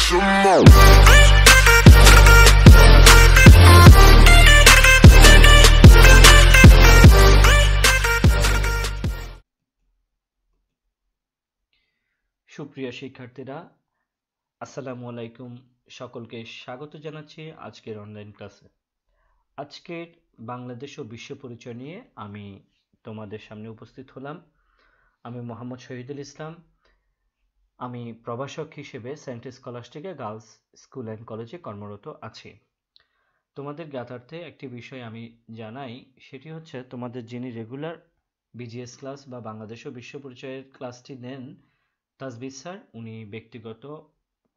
সুপ্রিয় শিক্ষার্থীরা আসসালামু আলাইকুম সকলকে স্বাগত জানাচ্ছি আজকের অনলাইন ক্লাসে আজকের বাংলাদেশ ও বিশ্ব পরিচয় নিয়ে আমি তোমাদের সামনে উপস্থিত হলাম আমি মোহাম্মদ শহীদুল ইসলাম আমি প্রভাষক হিসেবে সেন্ট স্কলাস্টিকে গার্লস স্কুল অ্যান্ড কলেজে কর্মরত আছি তোমাদের জ্ঞাতার্থে একটি বিষয় আমি জানাই সেটি হচ্ছে তোমাদের যিনি রেগুলার বিজিএস ক্লাস বা বাংলাদেশ ও বিশ্ব পরিচয়ের ক্লাসটি নেন তাজবির স্যার উনি ব্যক্তিগত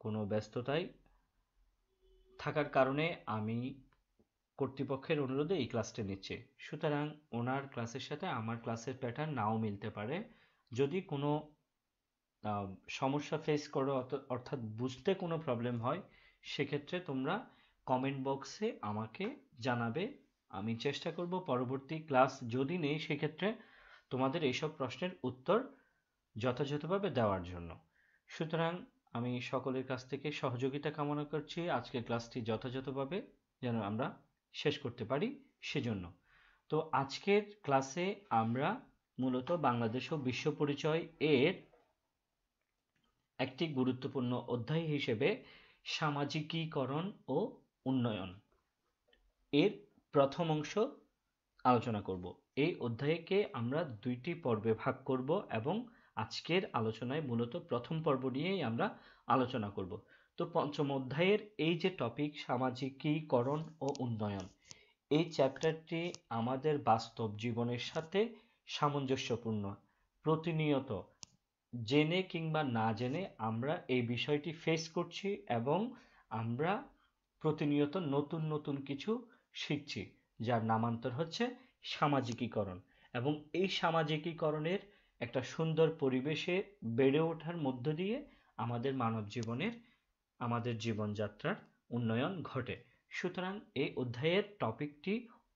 কোনো ব্যস্ততায় থাকার কারণে আমি কর্তৃপক্ষের অনুরোধে এই ক্লাসটি নিচ্ছে সুতরাং ওনার ক্লাসের সাথে আমার ক্লাসের প্যাটার্ন নাও মিলতে পারে যদি কোনো সমস্যা ফেস করো অর্থাৎ বুঝতে কোনো প্রবলেম হয় সেক্ষেত্রে তোমরা কমেন্ট বক্সে আমাকে জানাবে আমি চেষ্টা করব পরবর্তী ক্লাস যদি নেই সেক্ষেত্রে তোমাদের এইসব প্রশ্নের উত্তর যথাযথভাবে দেওয়ার জন্য সুতরাং আমি সকলের কাছ থেকে সহযোগিতা কামনা করছি আজকের ক্লাসটি যথাযথভাবে যেন আমরা শেষ করতে পারি সেজন্য তো আজকের ক্লাসে আমরা মূলত বাংলাদেশ ও বিশ্ব পরিচয় এর একটি গুরুত্বপূর্ণ অধ্যায় হিসেবে সামাজিকীকরণ ও উন্নয়ন এর প্রথম অংশ আলোচনা করব এই অধ্যায়কে আমরা দুইটি পর্বে ভাগ করব এবং আজকের আলোচনায় মূলত প্রথম পর্ব নিয়েই আমরা আলোচনা করব তো পঞ্চম অধ্যায়ের এই যে টপিক সামাজিকীকরণ ও উন্নয়ন এই চ্যাপ্টারটি আমাদের বাস্তব জীবনের সাথে সামঞ্জস্যপূর্ণ প্রতিনিয়ত জেনে কিংবা না জেনে আমরা এই বিষয়টি ফেস করছি এবং আমরা প্রতিনিয়ত নতুন নতুন কিছু শিখছি যার নামান্তর হচ্ছে সামাজিকীকরণ এবং এই সামাজিকীকরণের একটা সুন্দর পরিবেশে বেড়ে ওঠার মধ্য দিয়ে আমাদের মানব জীবনের আমাদের জীবনযাত্রার উন্নয়ন ঘটে সুতরাং এই অধ্যায়ের টপিকটি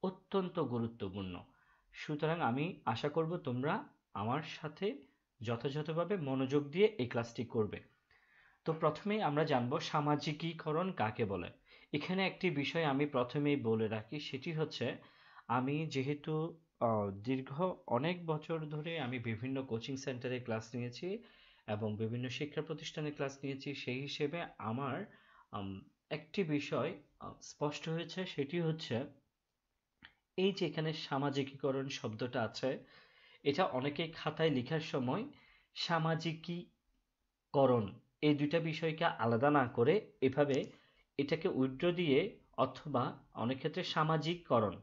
অত্যন্ত গুরুত্বপূর্ণ সুতরাং আমি আশা করব তোমরা আমার সাথে যথাযথভাবে মনোযোগ দিয়ে এই ক্লাসটি করবে তো প্রথমেই আমরা জানব সামাজিকীকরণ কাকে বলে এখানে একটি বিষয় আমি প্রথমেই বলে রাখি সেটি হচ্ছে আমি যেহেতু দীর্ঘ অনেক বছর ধরে আমি বিভিন্ন কোচিং সেন্টারে ক্লাস নিয়েছি এবং বিভিন্ন শিক্ষা প্রতিষ্ঠানে ক্লাস নিয়েছি সেই হিসেবে আমার একটি বিষয় স্পষ্ট হয়েছে সেটি হচ্ছে এই যে এখানে সামাজিকীকরণ শব্দটা আছে এটা অনেকে খাতায় লেখার সময় সামাজিকীকরণ এই দুইটা বিষয়কে আলাদা না করে এভাবে এটাকে উইড্র দিয়ে অথবা অনেক ক্ষেত্রে সামাজিককরণ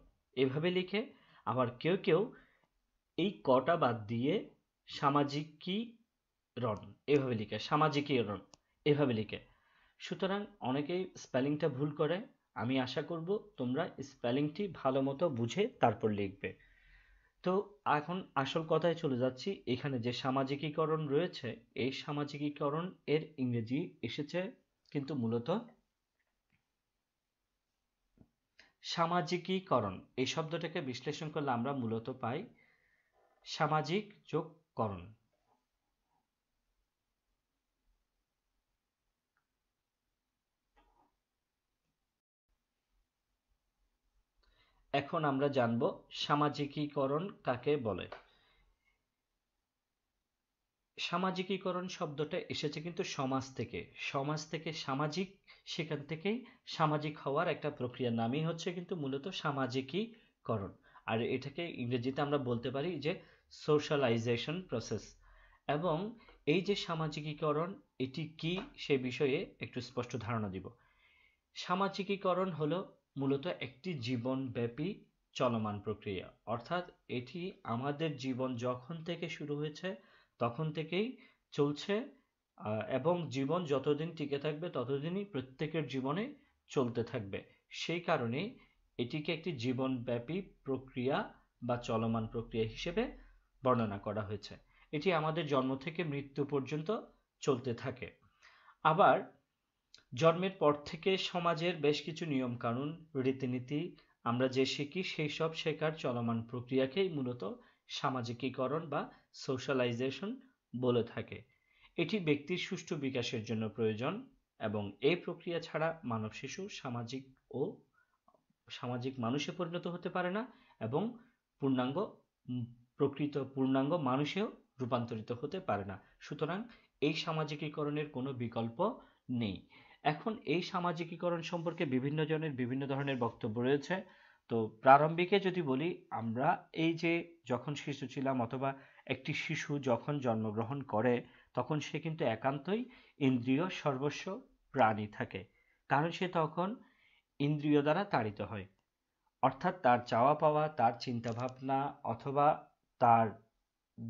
এভাবে লিখে আবার কেউ কেউ এই কটা বাদ দিয়ে সামাজিকীকরণ এভাবে লিখে সামাজিকীকরণ এভাবে লিখে সুতরাং অনেকেই স্পেলিংটা ভুল করে আমি আশা করব তোমরা স্পেলিংটি ভালো মতো বুঝে তারপর লিখবে তো এখন আসল কথায় চলে যাচ্ছি এখানে যে সামাজিকীকরণ রয়েছে এই সামাজিকীকরণ এর ইংরেজি এসেছে কিন্তু মূলত সামাজিকীকরণ এই শব্দটাকে বিশ্লেষণ করলে আমরা মূলত পাই সামাজিক যোগকরণ এখন আমরা জানব সামাজিকীকরণ কাকে বলে সামাজিকীকরণ শব্দটা এসেছে কিন্তু সমাজ থেকে সমাজ থেকে সামাজিক সেখান থেকেই সামাজিক হওয়ার একটা প্রক্রিয়ার নামই হচ্ছে কিন্তু মূলত সামাজিকীকরণ আর এটাকে ইংরেজিতে আমরা বলতে পারি যে সোশ্যালাইজেশন প্রসেস এবং এই যে সামাজিকীকরণ এটি কি সে বিষয়ে একটু স্পষ্ট ধারণা দিব সামাজিকীকরণ হলো মূলত একটি জীবনব্যাপী চলমান প্রক্রিয়া অর্থাৎ এটি আমাদের জীবন যখন থেকে শুরু হয়েছে তখন থেকেই চলছে এবং জীবন যতদিন টিকে থাকবে ততদিনই প্রত্যেকের জীবনে চলতে থাকবে সেই কারণে এটিকে একটি জীবনব্যাপী প্রক্রিয়া বা চলমান প্রক্রিয়া হিসেবে বর্ণনা করা হয়েছে এটি আমাদের জন্ম থেকে মৃত্যু পর্যন্ত চলতে থাকে আবার জন্মের পর থেকে সমাজের বেশ কিছু নিয়মকানুন রীতিনীতি আমরা যে শিখি সেই সব শেখার চলমান প্রক্রিয়াকেই মূলত সামাজিকীকরণ বা সোশ্যালাইজেশন বলে থাকে এটি ব্যক্তির সুষ্ঠু বিকাশের জন্য প্রয়োজন এবং এই প্রক্রিয়া ছাড়া মানব শিশু সামাজিক ও সামাজিক মানুষে পরিণত হতে পারে না এবং পূর্ণাঙ্গ প্রকৃত পূর্ণাঙ্গ মানুষেও রূপান্তরিত হতে পারে না সুতরাং এই সামাজিকীকরণের কোনো বিকল্প নেই এখন এই সামাজিকীকরণ সম্পর্কে বিভিন্ন জনের বিভিন্ন ধরনের বক্তব্য রয়েছে তো প্রারম্ভিকে যদি বলি আমরা এই যে যখন শিশু ছিলাম অথবা একটি শিশু যখন জন্মগ্রহণ করে তখন সে কিন্তু একান্তই ইন্দ্রিয় সর্বস্ব প্রাণী থাকে কারণ সে তখন ইন্দ্রিয় দ্বারা তাড়িত হয় অর্থাৎ তার চাওয়া পাওয়া তার চিন্তাভাবনা অথবা তার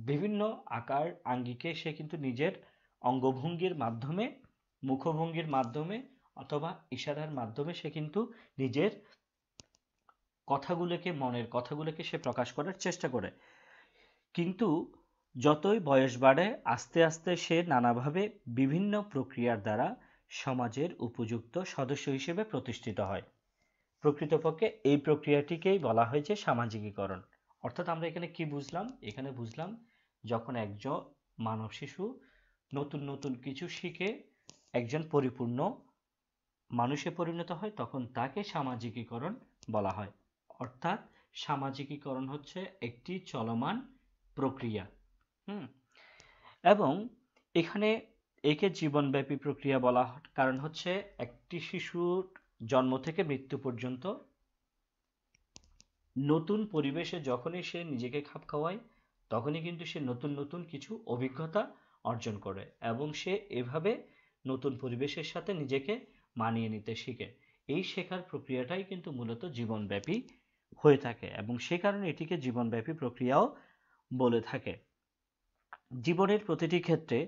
বিভিন্ন আকার আঙ্গিকে সে কিন্তু নিজের অঙ্গভঙ্গির মাধ্যমে মুখভঙ্গির মাধ্যমে অথবা ইশারার মাধ্যমে সে কিন্তু নিজের কথাগুলোকে মনের কথাগুলোকে সে প্রকাশ করার চেষ্টা করে কিন্তু যতই বয়স বাড়ে আস্তে আস্তে সে নানাভাবে বিভিন্ন প্রক্রিয়ার দ্বারা সমাজের উপযুক্ত সদস্য হিসেবে প্রতিষ্ঠিত হয় প্রকৃতপক্ষে এই প্রক্রিয়াটিকেই বলা হয়েছে সামাজিকীকরণ অর্থাৎ আমরা এখানে কি বুঝলাম এখানে বুঝলাম যখন একজন মানব শিশু নতুন নতুন কিছু শিখে একজন পরিপূর্ণ মানুষে পরিণত হয় তখন তাকে সামাজিকীকরণ বলা হয় অর্থাৎ সামাজিকীকরণ হচ্ছে একটি চলমান প্রক্রিয়া হুম এবং এখানে একে জীবনব্যাপী প্রক্রিয়া বলা কারণ হচ্ছে একটি শিশুর জন্ম থেকে মৃত্যু পর্যন্ত নতুন পরিবেশে যখনই সে নিজেকে খাপ খাওয়ায় তখনই কিন্তু সে নতুন নতুন কিছু অভিজ্ঞতা অর্জন করে এবং সে এভাবে নতুন পরিবেশের সাথে নিজেকে মানিয়ে নিতে শিখে এই শেখার প্রক্রিয়াটাই কিন্তু মূলত জীবনব্যাপী হয়ে থাকে এবং সে কারণে এটিকে জীবনব্যাপী প্রক্রিয়াও বলে থাকে জীবনের প্রতিটি ক্ষেত্রে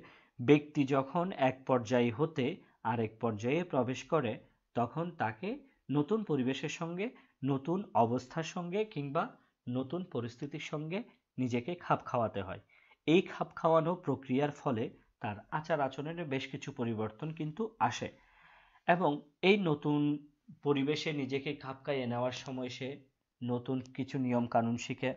ব্যক্তি যখন এক পর্যায়ে হতে আরেক পর্যায়ে প্রবেশ করে তখন তাকে নতুন পরিবেশের সঙ্গে নতুন অবস্থার সঙ্গে কিংবা নতুন পরিস্থিতির সঙ্গে নিজেকে খাপ খাওয়াতে হয় এই খাপ খাওয়ানো প্রক্রিয়ার ফলে তার আচার আচরণে বেশ কিছু পরিবর্তন কিন্তু আসে এবং এই নতুন পরিবেশে নিজেকে খাপ খাইয়ে নেওয়ার সময় সে নতুন কিছু নিয়ম কানুন শিখে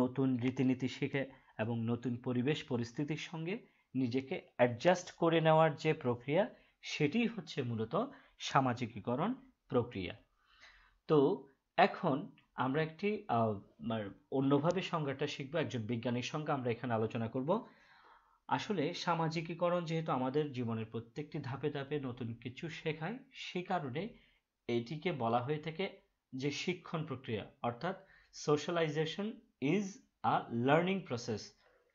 নতুন রীতিনীতি শিখে এবং নতুন পরিবেশ পরিস্থিতির সঙ্গে নিজেকে অ্যাডজাস্ট করে নেওয়ার যে প্রক্রিয়া সেটি হচ্ছে মূলত সামাজিকীকরণ প্রক্রিয়া তো এখন আমরা একটি মানে অন্যভাবে সংজ্ঞাটা শিখবো একজন বিজ্ঞানীর সঙ্গে আমরা এখানে আলোচনা করব আসলে সামাজিকীকরণ যেহেতু আমাদের জীবনের প্রত্যেকটি ধাপে ধাপে নতুন কিছু শেখায় সে কারণে এটিকে বলা হয়ে থাকে যে শিক্ষণ প্রক্রিয়া অর্থাৎ socialization is a learning process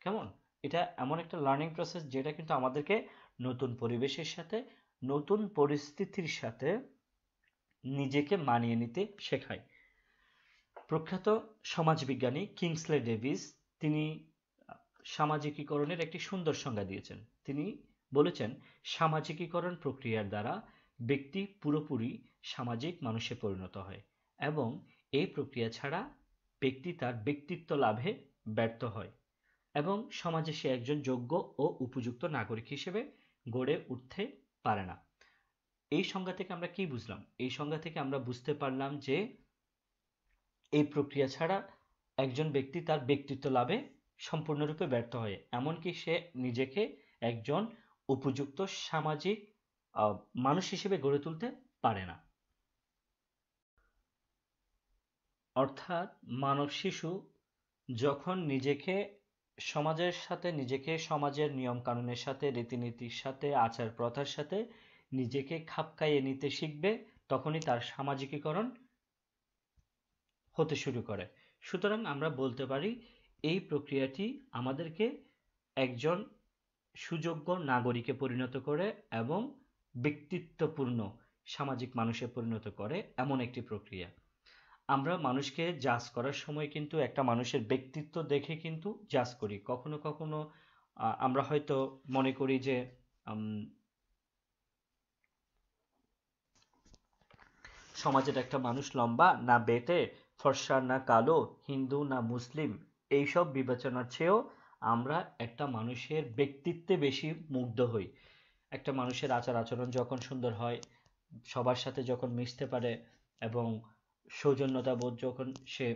কেমন এটা এমন একটা লার্নিং প্রসেস যেটা কিন্তু আমাদেরকে নতুন পরিবেশের সাথে নতুন পরিস্থিতির সাথে নিজেকে মানিয়ে নিতে শেখায় প্রখ্যাত সমাজবিজ্ঞানী কিংসলে ডেভিস তিনি সামাজিকীকরণের একটি সুন্দর সংজ্ঞা দিয়েছেন তিনি বলেছেন সামাজিকীকরণ প্রক্রিয়ার দ্বারা ব্যক্তি পুরোপুরি সামাজিক মানুষে পরিণত হয় এবং এই প্রক্রিয়া ছাড়া ব্যক্তি তার ব্যক্তিত্ব লাভে ব্যর্থ হয় এবং সমাজে সে একজন যোগ্য ও উপযুক্ত নাগরিক হিসেবে গড়ে উঠতে পারে না এই সংজ্ঞা থেকে আমরা কি বুঝলাম এই সংজ্ঞা থেকে আমরা বুঝতে পারলাম যে এই প্রক্রিয়া ছাড়া একজন ব্যক্তি তার ব্যক্তিত্ব লাভে সম্পূর্ণরূপে ব্যর্থ হয় এমনকি সে নিজেকে একজন উপযুক্ত সামাজিক মানুষ হিসেবে গড়ে তুলতে পারে না অর্থাৎ মানব শিশু যখন নিজেকে সমাজের সাথে নিজেকে সমাজের নিয়ম কানুনের সাথে রীতিনীতির সাথে আচার প্রথার সাথে নিজেকে খাপ খাইয়ে নিতে শিখবে তখনই তার সামাজিকীকরণ হতে শুরু করে সুতরাং আমরা বলতে পারি এই প্রক্রিয়াটি আমাদেরকে একজন সুযোগ্য নাগরিকে পরিণত করে এবং ব্যক্তিত্বপূর্ণ সামাজিক মানুষে পরিণত করে এমন একটি প্রক্রিয়া আমরা মানুষকে জাজ করার সময় কিন্তু একটা মানুষের ব্যক্তিত্ব দেখে কিন্তু জাজ করি কখনো কখনো আমরা হয়তো মনে করি যে সমাজের একটা মানুষ লম্বা না বেটে ফর্সা না কালো হিন্দু না মুসলিম এইসব বিবেচনার চেয়েও আমরা একটা মানুষের ব্যক্তিত্বে বেশি মুগ্ধ হই একটা মানুষের আচার আচরণ যখন সুন্দর হয় সবার সাথে যখন মিশতে পারে এবং সৌজন্যতা বোধ যখন সে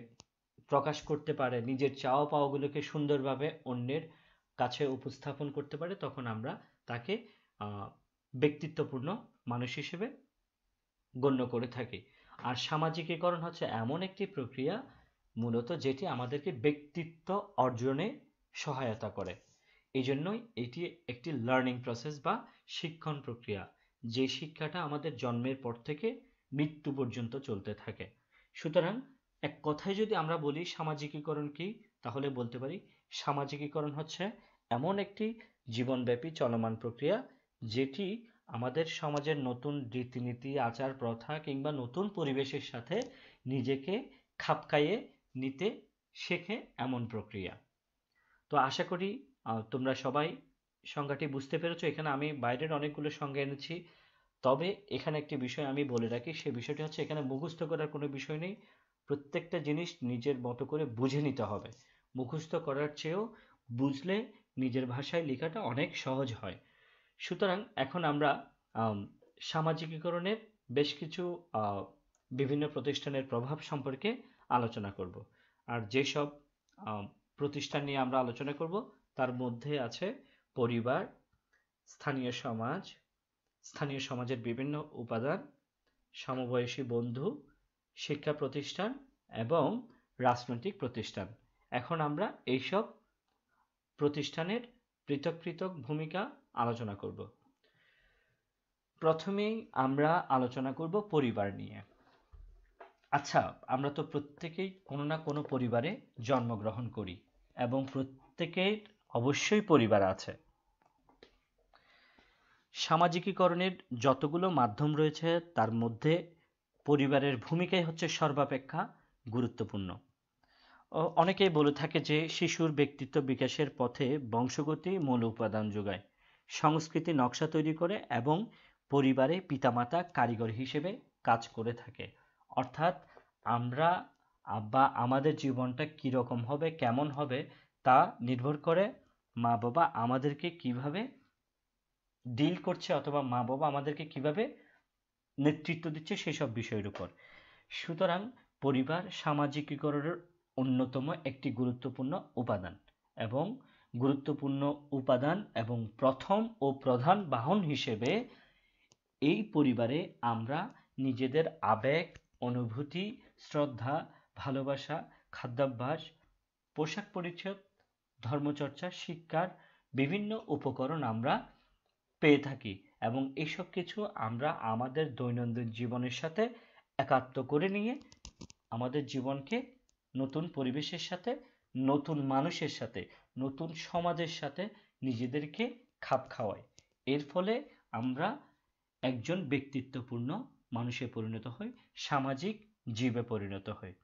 প্রকাশ করতে পারে নিজের চাওয়া পাওয়াগুলোকে সুন্দরভাবে অন্যের কাছে উপস্থাপন করতে পারে তখন আমরা তাকে ব্যক্তিত্বপূর্ণ মানুষ হিসেবে গণ্য করে থাকি আর সামাজিকীকরণ হচ্ছে এমন একটি প্রক্রিয়া মূলত যেটি আমাদেরকে ব্যক্তিত্ব অর্জনে সহায়তা করে এই জন্যই এটি একটি লার্নিং প্রসেস বা শিক্ষণ প্রক্রিয়া যে শিক্ষাটা আমাদের জন্মের পর থেকে মৃত্যু পর্যন্ত চলতে থাকে সুতরাং এক কথায় যদি আমরা বলি সামাজিকীকরণ কি তাহলে বলতে পারি সামাজিকীকরণ হচ্ছে এমন একটি জীবনব্যাপী চলমান প্রক্রিয়া যেটি আমাদের সমাজের নতুন রীতিনীতি আচার প্রথা কিংবা নতুন পরিবেশের সাথে নিজেকে খাপ খাইয়ে নিতে শেখে এমন প্রক্রিয়া তো আশা করি তোমরা সবাই সংজ্ঞাটি বুঝতে পেরেছো এখানে আমি বাইরের অনেকগুলো সংজ্ঞা এনেছি তবে এখানে একটি বিষয় আমি বলে রাখি সে বিষয়টি হচ্ছে এখানে মুখস্থ করার কোনো বিষয় নেই প্রত্যেকটা জিনিস নিজের মতো করে বুঝে নিতে হবে মুখস্থ করার চেয়েও বুঝলে নিজের ভাষায় লেখাটা অনেক সহজ হয় সুতরাং এখন আমরা সামাজিকীকরণের বেশ কিছু বিভিন্ন প্রতিষ্ঠানের প্রভাব সম্পর্কে আলোচনা করব আর যেসব প্রতিষ্ঠান নিয়ে আমরা আলোচনা করব তার মধ্যে আছে পরিবার স্থানীয় সমাজ স্থানীয় সমাজের বিভিন্ন উপাদান সমবয়সী বন্ধু শিক্ষা প্রতিষ্ঠান এবং রাজনৈতিক প্রতিষ্ঠান এখন আমরা এইসব প্রতিষ্ঠানের পৃথক পৃথক ভূমিকা আলোচনা করব প্রথমেই আমরা আলোচনা করব পরিবার নিয়ে আচ্ছা আমরা তো প্রত্যেকেই কোনো না কোনো পরিবারে জন্মগ্রহণ করি এবং প্রত্যেকের অবশ্যই পরিবার আছে সামাজিকীকরণের যতগুলো মাধ্যম রয়েছে তার মধ্যে পরিবারের ভূমিকাই হচ্ছে সর্বাপেক্ষা গুরুত্বপূর্ণ অনেকেই বলে থাকে যে শিশুর ব্যক্তিত্ব বিকাশের পথে বংশগতি মূল উপাদান যোগায় সংস্কৃতি নকশা তৈরি করে এবং পরিবারে পিতামাতা কারিগর হিসেবে কাজ করে থাকে অর্থাৎ আমরা বা আমাদের জীবনটা কীরকম হবে কেমন হবে তা নির্ভর করে মা বাবা আমাদেরকে কিভাবে ডিল করছে অথবা মা বাবা আমাদেরকে কিভাবে নেতৃত্ব দিচ্ছে সেসব বিষয়ের উপর সুতরাং পরিবার সামাজিকীকরণের অন্যতম একটি গুরুত্বপূর্ণ উপাদান এবং গুরুত্বপূর্ণ উপাদান এবং প্রথম ও প্রধান বাহন হিসেবে এই পরিবারে আমরা নিজেদের আবেগ অনুভূতি শ্রদ্ধা ভালোবাসা খাদ্যাভ্যাস পোশাক পরিচ্ছদ ধর্মচর্চা শিক্ষার বিভিন্ন উপকরণ আমরা পেয়ে থাকি এবং এইসব কিছু আমরা আমাদের দৈনন্দিন জীবনের সাথে একাত্ম করে নিয়ে আমাদের জীবনকে নতুন পরিবেশের সাথে নতুন মানুষের সাথে নতুন সমাজের সাথে নিজেদেরকে খাপ খাওয়াই এর ফলে আমরা একজন ব্যক্তিত্বপূর্ণ মানুষে পরিণত হয় সামাজিক জীবে পরিণত হয়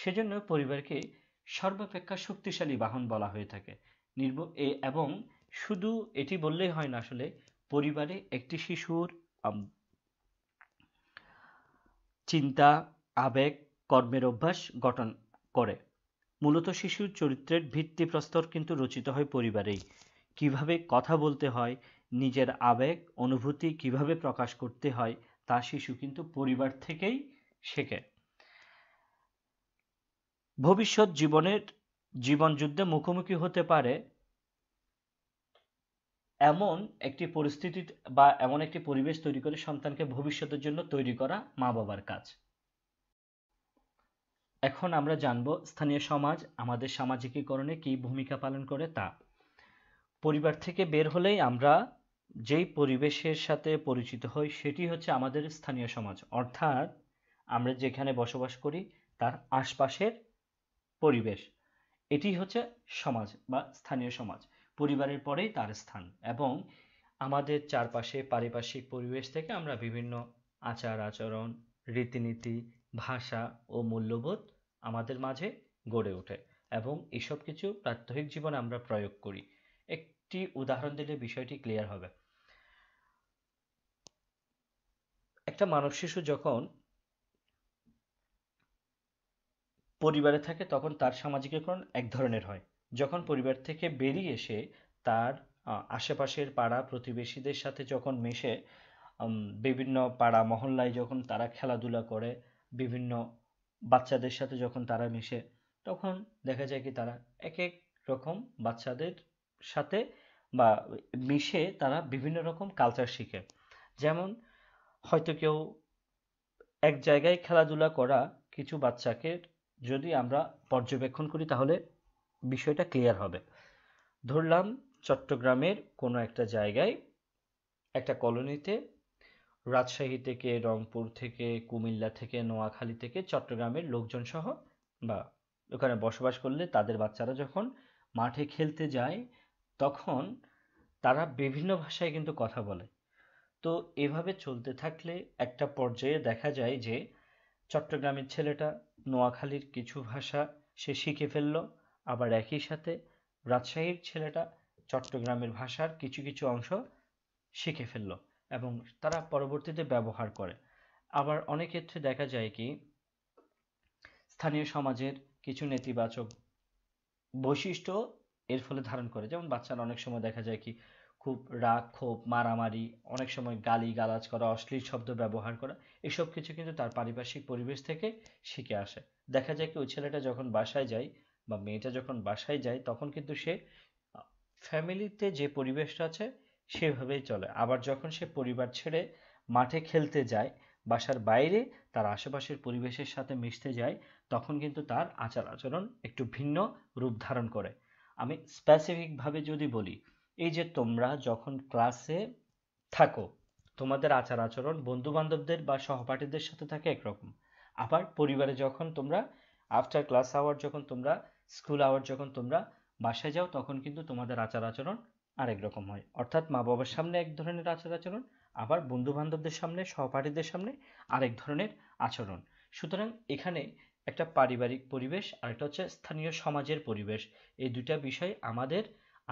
সেজন্য পরিবারকে সর্বাপেক্ষা শক্তিশালী বাহন বলা হয়ে থাকে নির্ব এবং শুধু এটি বললেই হয় না আসলে পরিবারে একটি শিশুর চিন্তা আবেগ কর্মের অভ্যাস গঠন করে মূলত শিশুর চরিত্রের ভিত্তিপ্রস্তর কিন্তু রচিত হয় পরিবারেই কিভাবে কথা বলতে হয় নিজের আবেগ অনুভূতি কিভাবে প্রকাশ করতে হয় তা শিশু কিন্তু পরিবার থেকেই শেখে ভবিষ্যৎ জীবনের জীবনযুদ্ধে মুখোমুখি হতে পারে এমন একটি পরিস্থিতি বা এমন একটি পরিবেশ তৈরি করে সন্তানকে ভবিষ্যতের জন্য তৈরি করা মা বাবার কাজ এখন আমরা জানব স্থানীয় সমাজ আমাদের সামাজিকীকরণে কি ভূমিকা পালন করে তা পরিবার থেকে বের হলেই আমরা যেই পরিবেশের সাথে পরিচিত হই সেটি হচ্ছে আমাদের স্থানীয় সমাজ অর্থাৎ আমরা যেখানে বসবাস করি তার আশপাশের পরিবেশ এটি হচ্ছে সমাজ বা স্থানীয় সমাজ পরিবারের পরেই তার স্থান এবং আমাদের চারপাশে পারিপার্শ্বিক পরিবেশ থেকে আমরা বিভিন্ন আচার আচরণ রীতিনীতি ভাষা ও মূল্যবোধ আমাদের মাঝে গড়ে ওঠে এবং এসব কিছু প্রাত্যহিক জীবনে আমরা প্রয়োগ করি একটি উদাহরণ দিলে বিষয়টি ক্লিয়ার হবে একটা মানব শিশু যখন পরিবারে থাকে তখন তার সামাজিকীকরণ এক ধরনের হয় যখন পরিবার থেকে বেরিয়ে এসে তার আশেপাশের পাড়া প্রতিবেশীদের সাথে যখন মেশে বিভিন্ন পাড়া মহল্লায় যখন তারা খেলাধুলা করে বিভিন্ন বাচ্চাদের সাথে যখন তারা মেশে তখন দেখা যায় কি তারা এক এক রকম বাচ্চাদের সাথে বা মিশে তারা বিভিন্ন রকম কালচার শিখে যেমন হয়তো কেউ এক জায়গায় খেলাধুলা করা কিছু বাচ্চাকে যদি আমরা পর্যবেক্ষণ করি তাহলে বিষয়টা ক্লিয়ার হবে ধরলাম চট্টগ্রামের কোনো একটা জায়গায় একটা কলোনিতে রাজশাহী থেকে রংপুর থেকে কুমিল্লা থেকে নোয়াখালী থেকে চট্টগ্রামের লোকজন সহ বা ওখানে বসবাস করলে তাদের বাচ্চারা যখন মাঠে খেলতে যায় তখন তারা বিভিন্ন ভাষায় কিন্তু কথা বলে তো এভাবে চলতে থাকলে একটা পর্যায়ে দেখা যায় যে চট্টগ্রামের ছেলেটা নোয়াখালীর কিছু ভাষা সে শিখে ফেলল আবার একই সাথে রাজশাহীর ছেলেটা চট্টগ্রামের ভাষার কিছু কিছু অংশ শিখে ফেলল এবং তারা পরবর্তীতে ব্যবহার করে আবার অনেক ক্ষেত্রে দেখা যায় কি স্থানীয় সমাজের কিছু নেতিবাচক বৈশিষ্ট্য এর ফলে ধারণ করে যেমন বাচ্চারা অনেক সময় দেখা যায় কি খুব রাগ ক্ষোভ মারামারি অনেক সময় গালি গালাজ করা অশ্লীল শব্দ ব্যবহার করা এসব কিছু কিন্তু তার পারিপার্শ্বিক পরিবেশ থেকে শিখে আসে দেখা যায় কি ওই ছেলেটা যখন বাসায় যায় বা মেয়েটা যখন বাসায় যায় তখন কিন্তু সে ফ্যামিলিতে যে পরিবেশটা আছে সেভাবেই চলে আবার যখন সে পরিবার ছেড়ে মাঠে খেলতে যায় বাসার বাইরে তার আশেপাশের পরিবেশের সাথে মিশতে যায় তখন কিন্তু তার আচার আচরণ একটু ভিন্ন রূপ ধারণ করে আমি স্পেসিফিকভাবে যদি বলি এই যে তোমরা যখন ক্লাসে থাকো তোমাদের আচার আচরণ বন্ধু বান্ধবদের বা সহপাঠীদের সাথে থাকে একরকম আবার পরিবারে যখন তোমরা আফটার ক্লাস আওয়ার যখন তোমরা স্কুল আওয়ার যখন তোমরা বাসায় যাও তখন কিন্তু তোমাদের আচার আচরণ আরেক রকম হয় অর্থাৎ মা বাবার সামনে এক ধরনের আচার আচরণ আবার বন্ধু বান্ধবদের সামনে সহপাঠীদের সামনে আরেক ধরনের আচরণ সুতরাং এখানে একটা পারিবারিক পরিবেশ আর একটা হচ্ছে স্থানীয় সমাজের পরিবেশ এই দুইটা বিষয় আমাদের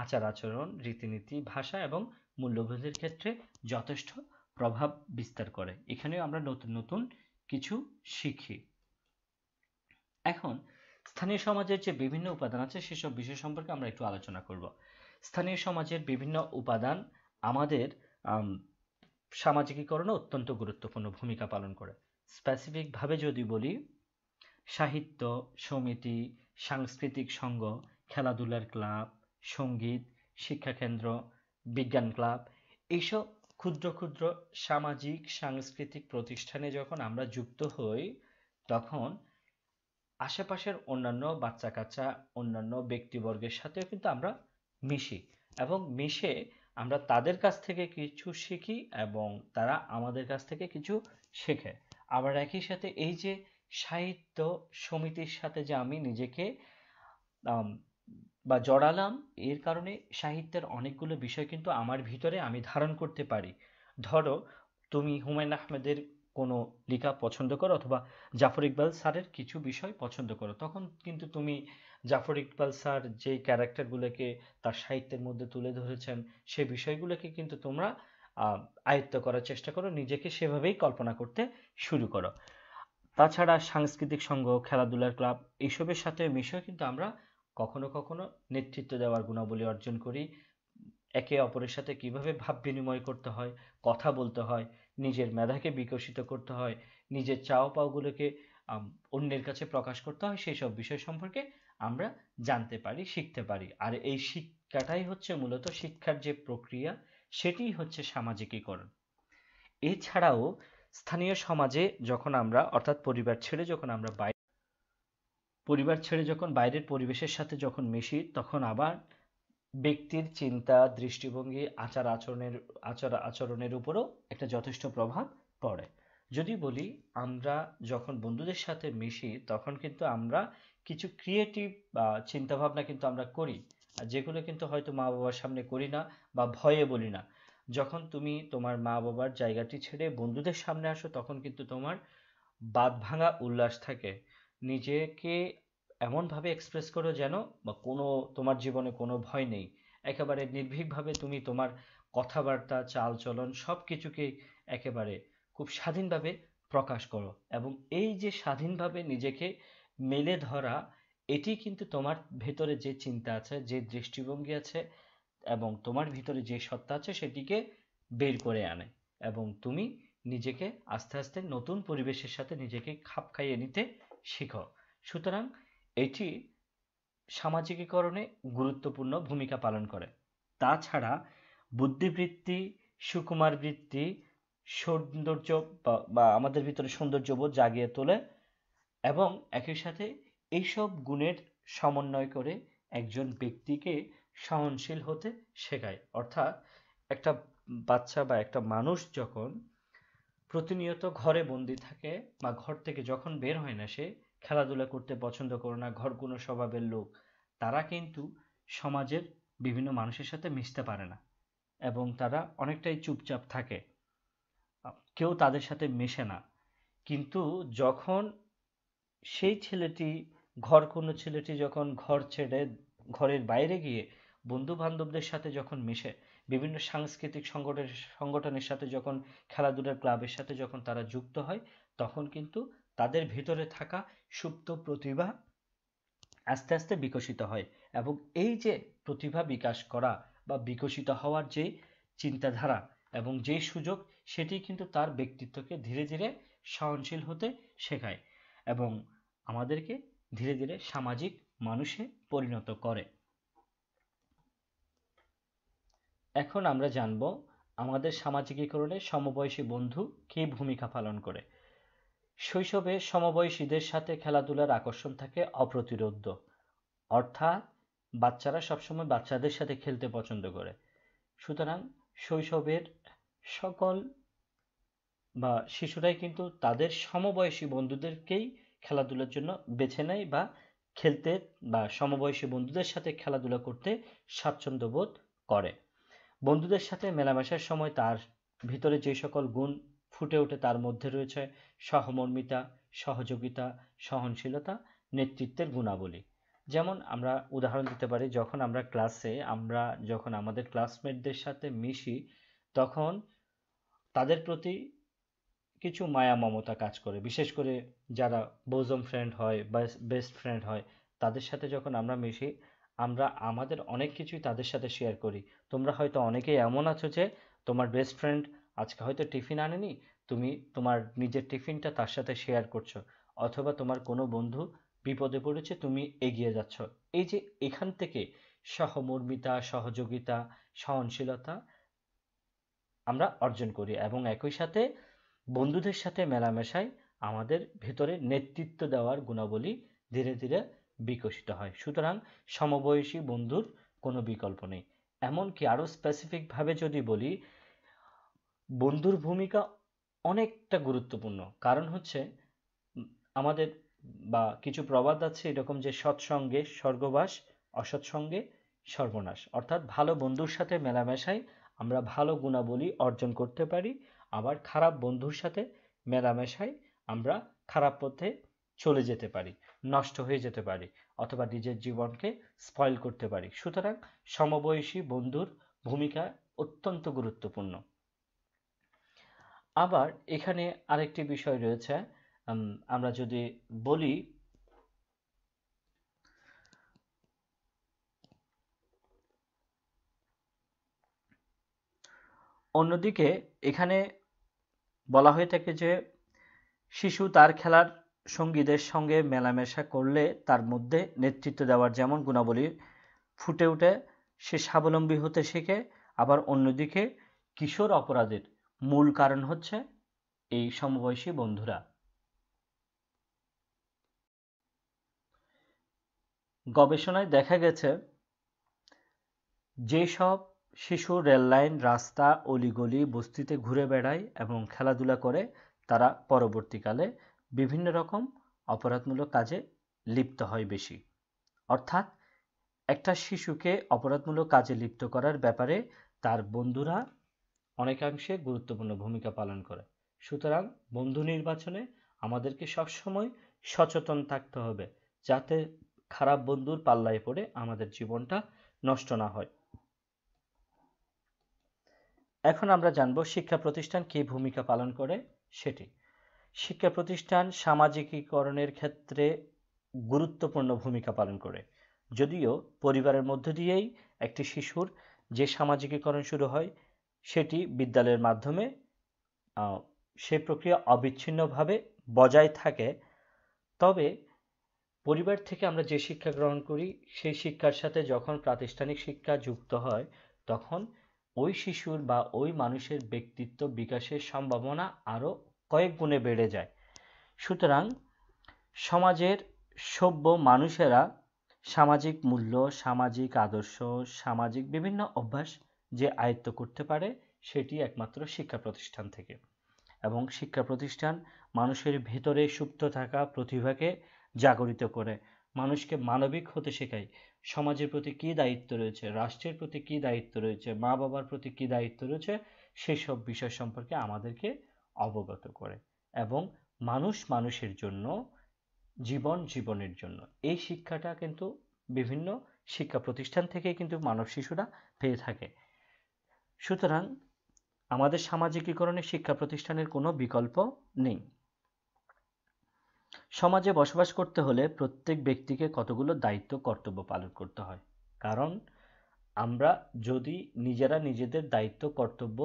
আচার আচরণ রীতিনীতি ভাষা এবং মূল্যবোধের ক্ষেত্রে যথেষ্ট প্রভাব বিস্তার করে এখানেও আমরা নতুন নতুন কিছু শিখি এখন স্থানীয় সমাজের যে বিভিন্ন উপাদান আছে সেসব বিষয় সম্পর্কে আমরা একটু আলোচনা করব স্থানীয় সমাজের বিভিন্ন উপাদান আমাদের সামাজিকীকরণে অত্যন্ত গুরুত্বপূর্ণ ভূমিকা পালন করে স্পেসিফিকভাবে যদি বলি সাহিত্য সমিতি সাংস্কৃতিক সংঘ খেলাধুলার ক্লাব সঙ্গীত শিক্ষাকেন্দ্র বিজ্ঞান ক্লাব এইসব ক্ষুদ্র ক্ষুদ্র সামাজিক সাংস্কৃতিক প্রতিষ্ঠানে যখন আমরা যুক্ত হই তখন আশেপাশের অন্যান্য বাচ্চা কাচ্চা অন্যান্য ব্যক্তিবর্গের সাথেও কিন্তু আমরা মিশি এবং মিশে আমরা তাদের কাছ থেকে কিছু শিখি এবং তারা আমাদের কাছ থেকে কিছু শেখে আবার একই সাথে এই যে সাহিত্য সমিতির সাথে যে আমি নিজেকে বা জড়ালাম এর কারণে সাহিত্যের অনেকগুলো বিষয় কিন্তু আমার ভিতরে আমি ধারণ করতে পারি ধরো তুমি হুমায়ুন আহমেদের কোনো লেখা পছন্দ করো অথবা জাফর ইকবাল স্যারের কিছু বিষয় পছন্দ করো তখন কিন্তু তুমি জাফর ইকবাল স্যার যে ক্যারেক্টারগুলোকে তার সাহিত্যের মধ্যে তুলে ধরেছেন সে বিষয়গুলোকে কিন্তু তোমরা আয়ত্ত করার চেষ্টা করো নিজেকে সেভাবেই কল্পনা করতে শুরু করো তাছাড়া সাংস্কৃতিক সংঘ খেলাধুলার ক্লাব এইসবের সাথে মিশেও কিন্তু আমরা কখনো কখনো নেতৃত্ব দেওয়ার গুণাবলী অর্জন করি একে অপরের সাথে কিভাবে ভাব বিনিময় করতে হয় কথা বলতে হয় নিজের মেধাকে বিকশিত করতে হয় নিজের চাও পাওগুলোকে অন্যের কাছে প্রকাশ করতে হয় সেই সব বিষয় সম্পর্কে আমরা জানতে পারি শিখতে পারি আর এই শিক্ষাটাই হচ্ছে মূলত শিক্ষার যে প্রক্রিয়া সেটি হচ্ছে সামাজিকীকরণ এছাড়াও স্থানীয় সমাজে যখন আমরা অর্থাৎ পরিবার ছেড়ে যখন আমরা বাইরে পরিবার ছেড়ে যখন বাইরের পরিবেশের সাথে যখন মিশি তখন আবার ব্যক্তির চিন্তা দৃষ্টিভঙ্গি আচার আচরণের আচার আচরণের উপরও একটা যথেষ্ট প্রভাব পড়ে যদি বলি আমরা যখন বন্ধুদের সাথে মিশি তখন কিন্তু আমরা কিছু ক্রিয়েটিভ চিন্তাভাবনা কিন্তু আমরা করি যেগুলো কিন্তু হয়তো মা বাবার সামনে করি না বা ভয়ে বলি না যখন তুমি তোমার মা বাবার জায়গাটি ছেড়ে বন্ধুদের সামনে আসো তখন কিন্তু তোমার বাদ ভাঙা উল্লাস থাকে নিজেকে এমনভাবে এক্সপ্রেস করো যেন বা কোনো তোমার জীবনে কোনো ভয় নেই একেবারে নির্ভীকভাবে তুমি তোমার কথাবার্তা চালচলন সব কিছুকে একেবারে খুব স্বাধীনভাবে প্রকাশ করো এবং এই যে স্বাধীনভাবে নিজেকে মেলে ধরা এটি কিন্তু তোমার ভেতরে যে চিন্তা আছে যে দৃষ্টিভঙ্গি আছে এবং তোমার ভিতরে যে সত্তা আছে সেটিকে বের করে আনে এবং তুমি নিজেকে আস্তে আস্তে নতুন পরিবেশের সাথে নিজেকে খাপ খাইয়ে নিতে শিখো সুতরাং এটি সামাজিকীকরণে গুরুত্বপূর্ণ ভূমিকা পালন করে তাছাড়া বুদ্ধিবৃত্তি সুকুমার বৃত্তি সৌন্দর্য বা আমাদের ভিতরে সৌন্দর্যবোধ জাগিয়ে তোলে এবং একই সাথে এইসব গুণের সমন্বয় করে একজন ব্যক্তিকে সহনশীল হতে শেখায় অর্থাৎ একটা বাচ্চা বা একটা মানুষ যখন প্রতিনিয়ত ঘরে বন্দি থাকে বা ঘর থেকে যখন বের হয় না সে খেলাধুলা করতে পছন্দ করে না ঘর কোনো স্বভাবের লোক তারা কিন্তু সমাজের বিভিন্ন মানুষের সাথে মিশতে পারে না এবং তারা অনেকটাই চুপচাপ থাকে কেউ তাদের সাথে মেশে না কিন্তু যখন সেই ছেলেটি ঘর কোনো ছেলেটি যখন ঘর ছেড়ে ঘরের বাইরে গিয়ে বন্ধু বান্ধবদের সাথে যখন মিশে বিভিন্ন সাংস্কৃতিক সংগঠনের সংগঠনের সাথে যখন খেলাধুলার ক্লাবের সাথে যখন তারা যুক্ত হয় তখন কিন্তু তাদের ভিতরে থাকা সুপ্ত প্রতিভা আস্তে আস্তে বিকশিত হয় এবং এই যে প্রতিভা বিকাশ করা বা বিকশিত হওয়ার যে চিন্তাধারা এবং যে সুযোগ সেটি কিন্তু তার ব্যক্তিত্বকে ধীরে ধীরে সহনশীল হতে শেখায় এবং আমাদেরকে ধীরে ধীরে সামাজিক মানুষে পরিণত করে এখন আমরা জানব আমাদের সামাজিকীকরণে সমবয়সী বন্ধু কি ভূমিকা পালন করে শৈশবে সমবয়সীদের সাথে খেলাধুলার আকর্ষণ থাকে অপ্রতিরোধ্য অর্থাৎ বাচ্চারা সবসময় বাচ্চাদের সাথে খেলতে পছন্দ করে সুতরাং শৈশবের সকল বা শিশুরাই কিন্তু তাদের সমবয়সী বন্ধুদেরকেই খেলাধুলার জন্য বেছে নেয় বা খেলতে বা সমবয়সী বন্ধুদের সাথে খেলাধুলা করতে স্বাচ্ছন্দ্য বোধ করে বন্ধুদের সাথে মেলামেশার সময় তার ভিতরে যে সকল গুণ ফুটে ওঠে তার মধ্যে রয়েছে সহমর্মিতা সহযোগিতা সহনশীলতা নেতৃত্বের গুণাবলী যেমন আমরা উদাহরণ দিতে পারি যখন আমরা ক্লাসে আমরা যখন আমাদের ক্লাসমেটদের সাথে মিশি তখন তাদের প্রতি কিছু মায়া মমতা কাজ করে বিশেষ করে যারা বোজম ফ্রেন্ড হয় বা বেস্ট ফ্রেন্ড হয় তাদের সাথে যখন আমরা মিশি আমরা আমাদের অনেক কিছুই তাদের সাথে শেয়ার করি তোমরা হয়তো অনেকেই এমন আছো যে তোমার বেস্ট ফ্রেন্ড আজকে হয়তো টিফিন আনেনি তুমি তোমার নিজের টিফিনটা তার সাথে শেয়ার করছো অথবা তোমার কোনো বন্ধু বিপদে পড়েছে তুমি এগিয়ে যাচ্ছ এই যে এখান থেকে সহমর্মিতা সহযোগিতা সহনশীলতা আমরা অর্জন করি এবং একই সাথে বন্ধুদের সাথে মেলামেশায় আমাদের ভেতরে নেতৃত্ব দেওয়ার গুণাবলী ধীরে ধীরে বিকশিত হয় সুতরাং সমবয়সী বন্ধুর কোনো বিকল্প নেই এমনকি আরও স্পেসিফিকভাবে যদি বলি বন্ধুর ভূমিকা অনেকটা গুরুত্বপূর্ণ কারণ হচ্ছে আমাদের বা কিছু প্রবাদ আছে এরকম যে সৎসঙ্গে স্বর্গবাস অসৎসঙ্গে সর্বনাশ অর্থাৎ ভালো বন্ধুর সাথে মেলামেশায় আমরা ভালো গুণাবলী অর্জন করতে পারি আবার খারাপ বন্ধুর সাথে মেলামেশায় আমরা খারাপ পথে চলে যেতে পারি নষ্ট হয়ে যেতে পারি অথবা নিজের জীবনকে স্পয়েল করতে পারি সুতরাং সমবয়সী বন্ধুর ভূমিকা অত্যন্ত গুরুত্বপূর্ণ আবার এখানে আরেকটি বিষয় রয়েছে আমরা যদি বলি অন্যদিকে এখানে বলা হয়ে থাকে যে শিশু তার খেলার সঙ্গীদের সঙ্গে মেলামেশা করলে তার মধ্যে নেতৃত্ব দেওয়ার যেমন গুণাবলী ফুটে ওঠে সে স্বাবলম্বী হতে শেখে আবার অন্যদিকে কিশোর অপরাধের মূল কারণ হচ্ছে এই সমবয়সী বন্ধুরা গবেষণায় দেখা গেছে যেসব শিশু রেললাইন রাস্তা অলিগলি বস্তিতে ঘুরে বেড়ায় এবং খেলাধুলা করে তারা পরবর্তীকালে বিভিন্ন রকম অপরাধমূলক কাজে লিপ্ত হয় বেশি অর্থাৎ একটা শিশুকে অপরাধমূলক কাজে লিপ্ত করার ব্যাপারে তার বন্ধুরা অনেকাংশে গুরুত্বপূর্ণ ভূমিকা পালন করে সুতরাং বন্ধু নির্বাচনে আমাদেরকে সবসময় সচেতন থাকতে হবে যাতে খারাপ বন্ধুর পাল্লায় পড়ে আমাদের জীবনটা নষ্ট না হয় এখন আমরা জানব শিক্ষা প্রতিষ্ঠান কী ভূমিকা পালন করে সেটি শিক্ষা প্রতিষ্ঠান সামাজিকীকরণের ক্ষেত্রে গুরুত্বপূর্ণ ভূমিকা পালন করে যদিও পরিবারের মধ্য দিয়েই একটি শিশুর যে সামাজিকীকরণ শুরু হয় সেটি বিদ্যালয়ের মাধ্যমে সে প্রক্রিয়া অবিচ্ছিন্নভাবে বজায় থাকে তবে পরিবার থেকে আমরা যে শিক্ষা গ্রহণ করি সেই শিক্ষার সাথে যখন প্রাতিষ্ঠানিক শিক্ষা যুক্ত হয় তখন ওই শিশুর বা ওই মানুষের ব্যক্তিত্ব বিকাশের সম্ভাবনা আরও কয়েক গুণে বেড়ে যায় সুতরাং সমাজের সভ্য মানুষেরা সামাজিক মূল্য সামাজিক আদর্শ সামাজিক বিভিন্ন অভ্যাস যে আয়ত্ত করতে পারে সেটি একমাত্র শিক্ষা প্রতিষ্ঠান থেকে এবং শিক্ষা প্রতিষ্ঠান মানুষের ভেতরে সুপ্ত থাকা প্রতিভাকে জাগরিত করে মানুষকে মানবিক হতে শেখায় সমাজের প্রতি কী দায়িত্ব রয়েছে রাষ্ট্রের প্রতি কী দায়িত্ব রয়েছে মা বাবার প্রতি কী দায়িত্ব রয়েছে সেসব বিষয় সম্পর্কে আমাদেরকে অবগত করে এবং মানুষ মানুষের জন্য জীবন জীবনের জন্য এই শিক্ষাটা কিন্তু বিভিন্ন শিক্ষা প্রতিষ্ঠান থেকে কিন্তু মানব শিশুরা পেয়ে থাকে সুতরাং আমাদের সামাজিকীকরণে শিক্ষা প্রতিষ্ঠানের কোনো বিকল্প নেই সমাজে বসবাস করতে হলে প্রত্যেক ব্যক্তিকে কতগুলো দায়িত্ব কর্তব্য পালন করতে হয় কারণ আমরা যদি নিজেরা নিজেদের দায়িত্ব কর্তব্য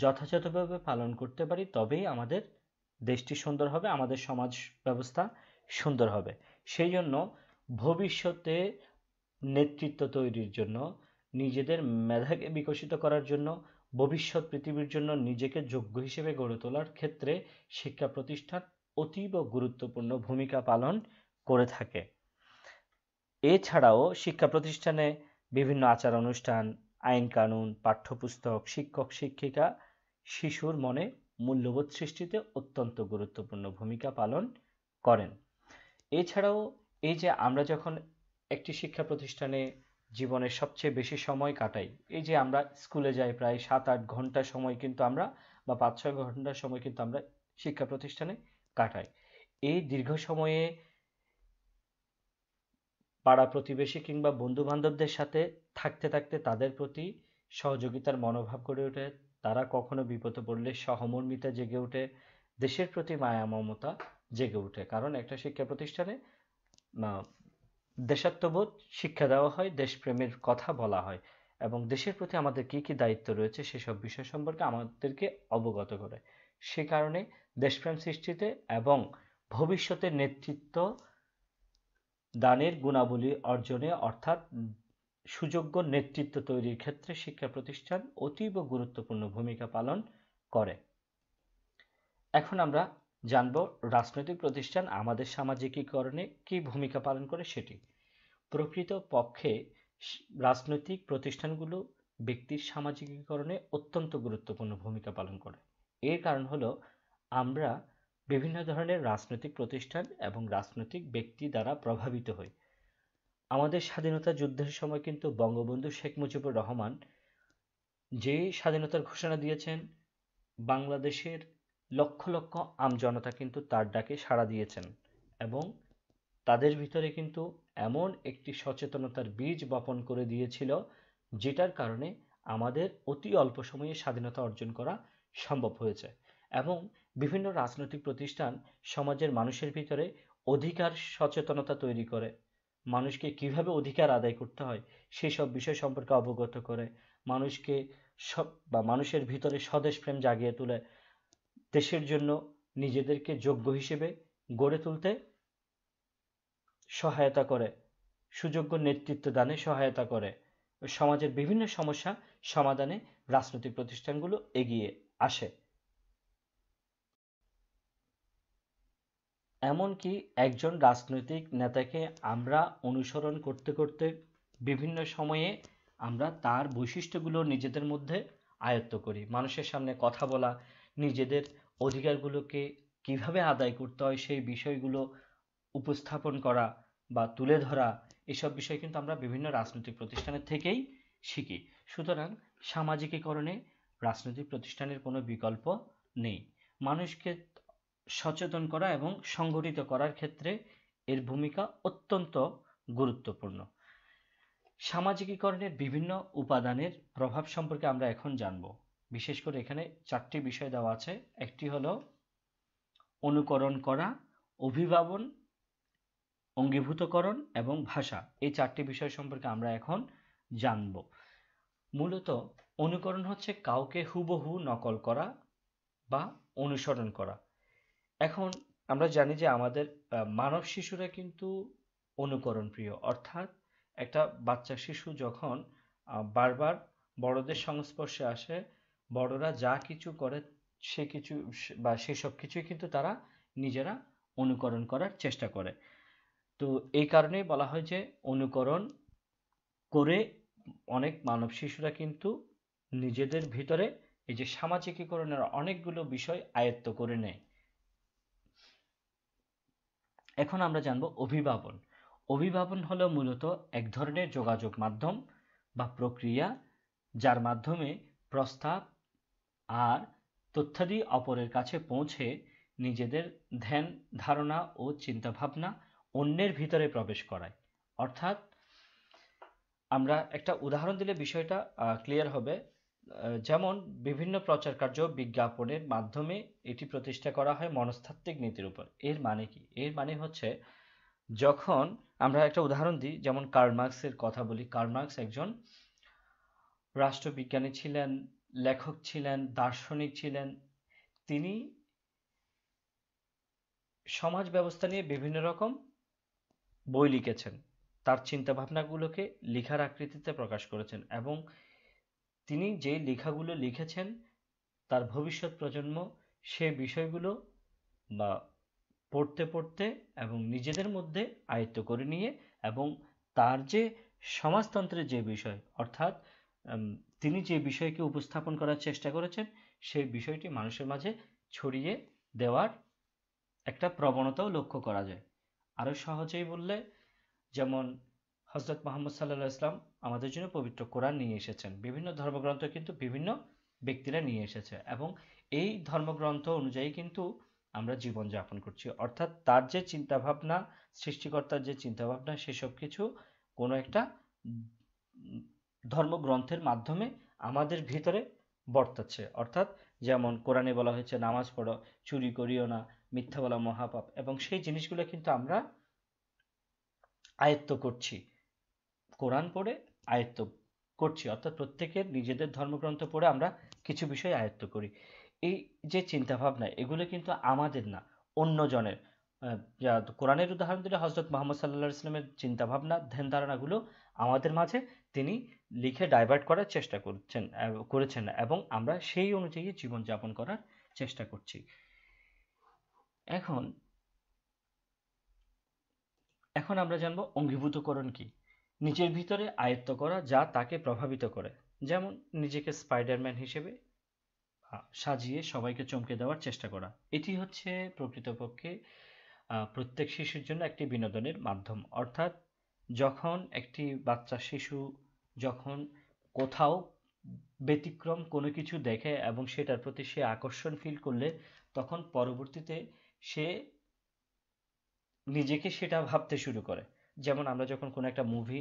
যথাযথভাবে পালন করতে পারি তবেই আমাদের দেশটি সুন্দর হবে আমাদের সমাজ ব্যবস্থা সুন্দর হবে সেই জন্য ভবিষ্যতে নেতৃত্ব তৈরির জন্য নিজেদের মেধাকে বিকশিত করার জন্য ভবিষ্যৎ পৃথিবীর জন্য নিজেকে যোগ্য হিসেবে গড়ে তোলার ক্ষেত্রে শিক্ষা প্রতিষ্ঠান অতীব গুরুত্বপূর্ণ ভূমিকা পালন করে থাকে এছাড়াও শিক্ষা প্রতিষ্ঠানে বিভিন্ন আচার অনুষ্ঠান আইন কানুন পাঠ্যপুস্তক শিক্ষক শিক্ষিকা শিশুর মনে মূল্যবোধ সৃষ্টিতে অত্যন্ত গুরুত্বপূর্ণ ভূমিকা পালন করেন এছাড়াও এই যে আমরা যখন একটি শিক্ষা প্রতিষ্ঠানে জীবনের সবচেয়ে বেশি সময় কাটাই এই যে আমরা স্কুলে যাই প্রায় সাত আট ঘন্টা সময় কিন্তু আমরা বা পাঁচ ছয় ঘন্টা সময় কিন্তু আমরা শিক্ষা প্রতিষ্ঠানে কাটাই এই দীর্ঘ সময়ে পাড়া প্রতিবেশী কিংবা বন্ধু বান্ধবদের সাথে থাকতে থাকতে তাদের প্রতি সহযোগিতার মনোভাব গড়ে ওঠে তারা কখনো বিপদে পড়লে সহমর্মিতা জেগে ওঠে দেশের প্রতি মায়া মমতা জেগে ওঠে কারণ একটা শিক্ষা প্রতিষ্ঠানে দেশাত্মবোধ শিক্ষা দেওয়া হয় দেশপ্রেমের কথা বলা হয় এবং দেশের প্রতি আমাদের কি কি দায়িত্ব রয়েছে সেসব বিষয় সম্পর্কে আমাদেরকে অবগত করে সে কারণে দেশপ্রেম সৃষ্টিতে এবং ভবিষ্যতের নেতৃত্ব দানের গুণাবলী অর্জনে অর্থাৎ সুযোগ্য নেতৃত্ব তৈরির ক্ষেত্রে শিক্ষা প্রতিষ্ঠান অতীব গুরুত্বপূর্ণ ভূমিকা পালন করে এখন আমরা জানব রাজনৈতিক প্রতিষ্ঠান আমাদের সামাজিকীকরণে কি ভূমিকা পালন করে সেটি প্রকৃত পক্ষে রাজনৈতিক প্রতিষ্ঠানগুলো ব্যক্তির সামাজিকীকরণে অত্যন্ত গুরুত্বপূর্ণ ভূমিকা পালন করে এর কারণ হলো আমরা বিভিন্ন ধরনের রাজনৈতিক প্রতিষ্ঠান এবং রাজনৈতিক ব্যক্তি দ্বারা প্রভাবিত হই আমাদের স্বাধীনতা যুদ্ধের সময় কিন্তু বঙ্গবন্ধু শেখ মুজিবুর রহমান যে স্বাধীনতার ঘোষণা দিয়েছেন বাংলাদেশের লক্ষ লক্ষ আমজনতা কিন্তু তার ডাকে সাড়া দিয়েছেন এবং তাদের ভিতরে কিন্তু এমন একটি সচেতনতার বীজ বপন করে দিয়েছিল যেটার কারণে আমাদের অতি অল্প সময়ে স্বাধীনতা অর্জন করা সম্ভব হয়েছে এবং বিভিন্ন রাজনৈতিক প্রতিষ্ঠান সমাজের মানুষের ভিতরে অধিকার সচেতনতা তৈরি করে মানুষকে কিভাবে অধিকার আদায় করতে হয় সেসব বিষয় সম্পর্কে অবগত করে মানুষকে সব বা মানুষের ভিতরে স্বদেশ প্রেম জাগিয়ে তোলে দেশের জন্য নিজেদেরকে যোগ্য হিসেবে গড়ে তুলতে সহায়তা করে সুযোগ্য নেতৃত্ব দানে সহায়তা করে সমাজের বিভিন্ন সমস্যা সমাধানে রাজনৈতিক প্রতিষ্ঠানগুলো এগিয়ে আসে এমনকি একজন রাজনৈতিক নেতাকে আমরা অনুসরণ করতে করতে বিভিন্ন সময়ে আমরা তার বৈশিষ্ট্যগুলো নিজেদের মধ্যে আয়ত্ত করি মানুষের সামনে কথা বলা নিজেদের অধিকারগুলোকে কিভাবে আদায় করতে হয় সেই বিষয়গুলো উপস্থাপন করা বা তুলে ধরা এসব বিষয় কিন্তু আমরা বিভিন্ন রাজনৈতিক প্রতিষ্ঠানের থেকেই শিখি সুতরাং সামাজিকীকরণে রাজনৈতিক প্রতিষ্ঠানের কোনো বিকল্প নেই মানুষকে সচেতন করা এবং সংগঠিত করার ক্ষেত্রে এর ভূমিকা অত্যন্ত গুরুত্বপূর্ণ সামাজিকীকরণের বিভিন্ন উপাদানের প্রভাব সম্পর্কে আমরা এখন জানব বিশেষ করে এখানে চারটি বিষয় দেওয়া আছে একটি হল অনুকরণ করা অভিভাবন অঙ্গীভূতকরণ এবং ভাষা এই চারটি বিষয় সম্পর্কে আমরা এখন জানব মূলত অনুকরণ হচ্ছে কাউকে হুবহু নকল করা বা অনুসরণ করা এখন আমরা জানি যে আমাদের মানব শিশুরা কিন্তু অনুকরণ প্রিয় অর্থাৎ একটা বাচ্চা শিশু যখন বারবার বড়দের সংস্পর্শে আসে বড়রা যা কিছু করে সে কিছু বা সেসব কিছুই কিন্তু তারা নিজেরা অনুকরণ করার চেষ্টা করে তো এই কারণেই বলা হয় যে অনুকরণ করে অনেক মানব শিশুরা কিন্তু নিজেদের ভিতরে এই যে সামাজিকীকরণের অনেকগুলো বিষয় আয়ত্ত করে নেয় এখন আমরা জানব অভিভাবন অভিভাবন হলো মূলত এক ধরনের যোগাযোগ মাধ্যম বা প্রক্রিয়া যার মাধ্যমে প্রস্তাব আর তথ্যাদি অপরের কাছে পৌঁছে নিজেদের ধ্যান ধারণা ও চিন্তাভাবনা অন্যের ভিতরে প্রবেশ করায় অর্থাৎ আমরা একটা উদাহরণ দিলে বিষয়টা ক্লিয়ার হবে যেমন বিভিন্ন প্রচার কার্য বিজ্ঞাপনের মাধ্যমে এটি প্রতিষ্ঠা করা হয় মনস্তাত্ত্বিক নীতির উপর এর মানে কি এর মানে হচ্ছে যখন আমরা একটা উদাহরণ দিই যেমন কার্মার্ক্সের কথা বলি কার্মার্ক্স একজন রাষ্ট্রবিজ্ঞানী ছিলেন লেখক ছিলেন দার্শনিক ছিলেন তিনি সমাজ ব্যবস্থা নিয়ে বিভিন্ন রকম বই লিখেছেন তার চিন্তাভাবনাগুলোকে লিখার আকৃতিতে প্রকাশ করেছেন এবং তিনি যে লেখাগুলো লিখেছেন তার ভবিষ্যৎ প্রজন্ম সে বিষয়গুলো বা পড়তে পড়তে এবং নিজেদের মধ্যে আয়ত্ত করে নিয়ে এবং তার যে সমাজতন্ত্রের যে বিষয় অর্থাৎ তিনি যে বিষয়কে উপস্থাপন করার চেষ্টা করেছেন সেই বিষয়টি মানুষের মাঝে ছড়িয়ে দেওয়ার একটা প্রবণতাও লক্ষ্য করা যায় আরও সহজেই বললে যেমন হজরত মোহাম্মদ সাল্লাহ ইসলাম আমাদের জন্য পবিত্র কোরআন নিয়ে এসেছেন বিভিন্ন ধর্মগ্রন্থ কিন্তু বিভিন্ন ব্যক্তিরা নিয়ে এসেছে এবং এই ধর্মগ্রন্থ অনুযায়ী কিন্তু আমরা জীবন যাপন করছি অর্থাৎ তার যে চিন্তাভাবনা সৃষ্টিকর্তার যে চিন্তাভাবনা সেসব কিছু কোনো একটা ধর্মগ্রন্থের মাধ্যমে আমাদের ভিতরে বর্তাচ্ছে অর্থাৎ যেমন কোরআনে বলা হয়েছে নামাজ পড়ো চুরি করিও না মিথ্যা বলা মহাপাপ এবং সেই জিনিসগুলো কিন্তু আমরা আয়ত্ত করছি কোরআন পড়ে আয়ত্ত করছি অর্থাৎ প্রত্যেকের নিজেদের ধর্মগ্রন্থ পড়ে আমরা কিছু বিষয় আয়ত্ত করি এই যে চিন্তাভাবনা এগুলো কিন্তু আমাদের না অন্যজনের কোরআনের উদাহরণ দিলে হজরত মোহাম্মদ সাল্লা ইসলামের চিন্তাভাবনা ধ্যান ধারণাগুলো আমাদের মাঝে তিনি লিখে ডাইভার্ট করার চেষ্টা করছেন করেছেন এবং আমরা সেই অনুযায়ী জীবনযাপন করার চেষ্টা করছি এখন এখন আমরা জানবো অঙ্গীভূতকরণ কি নিজের ভিতরে আয়ত্ত করা যা তাকে প্রভাবিত করে যেমন নিজেকে স্পাইডারম্যান হিসেবে সাজিয়ে সবাইকে চমকে দেওয়ার চেষ্টা করা এটি হচ্ছে প্রকৃতপক্ষে প্রত্যেক শিশুর জন্য একটি বিনোদনের মাধ্যম অর্থাৎ যখন একটি বাচ্চা শিশু যখন কোথাও ব্যতিক্রম কোনো কিছু দেখে এবং সেটার প্রতি সে আকর্ষণ ফিল করলে তখন পরবর্তীতে সে নিজেকে সেটা ভাবতে শুরু করে যেমন আমরা যখন কোনো একটা মুভি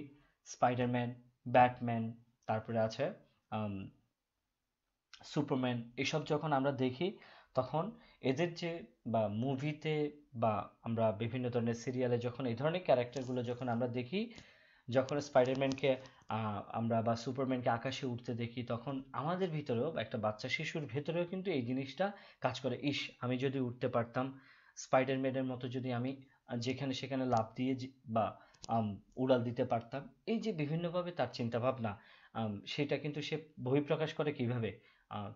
স্পাইডারম্যান ব্যাটম্যান তারপরে আছে সুপারম্যান এসব যখন আমরা দেখি তখন এদের যে বা মুভিতে বা আমরা বিভিন্ন ধরনের সিরিয়ালে যখন এই ধরনের ক্যারেক্টারগুলো যখন আমরা দেখি যখন স্পাইডারম্যানকে আমরা বা সুপারম্যানকে আকাশে উঠতে দেখি তখন আমাদের ভিতরেও একটা বাচ্চা শিশুর ভেতরেও কিন্তু এই জিনিসটা কাজ করে ইস আমি যদি উঠতে পারতাম স্পাইডারম্যানের মতো যদি আমি যেখানে সেখানে লাভ দিয়ে বা উড়াল দিতে পারতাম এই যে বিভিন্নভাবে তার চিন্তাভাবনা সেটা কিন্তু সে বহিঃপ্রকাশ করে কিভাবে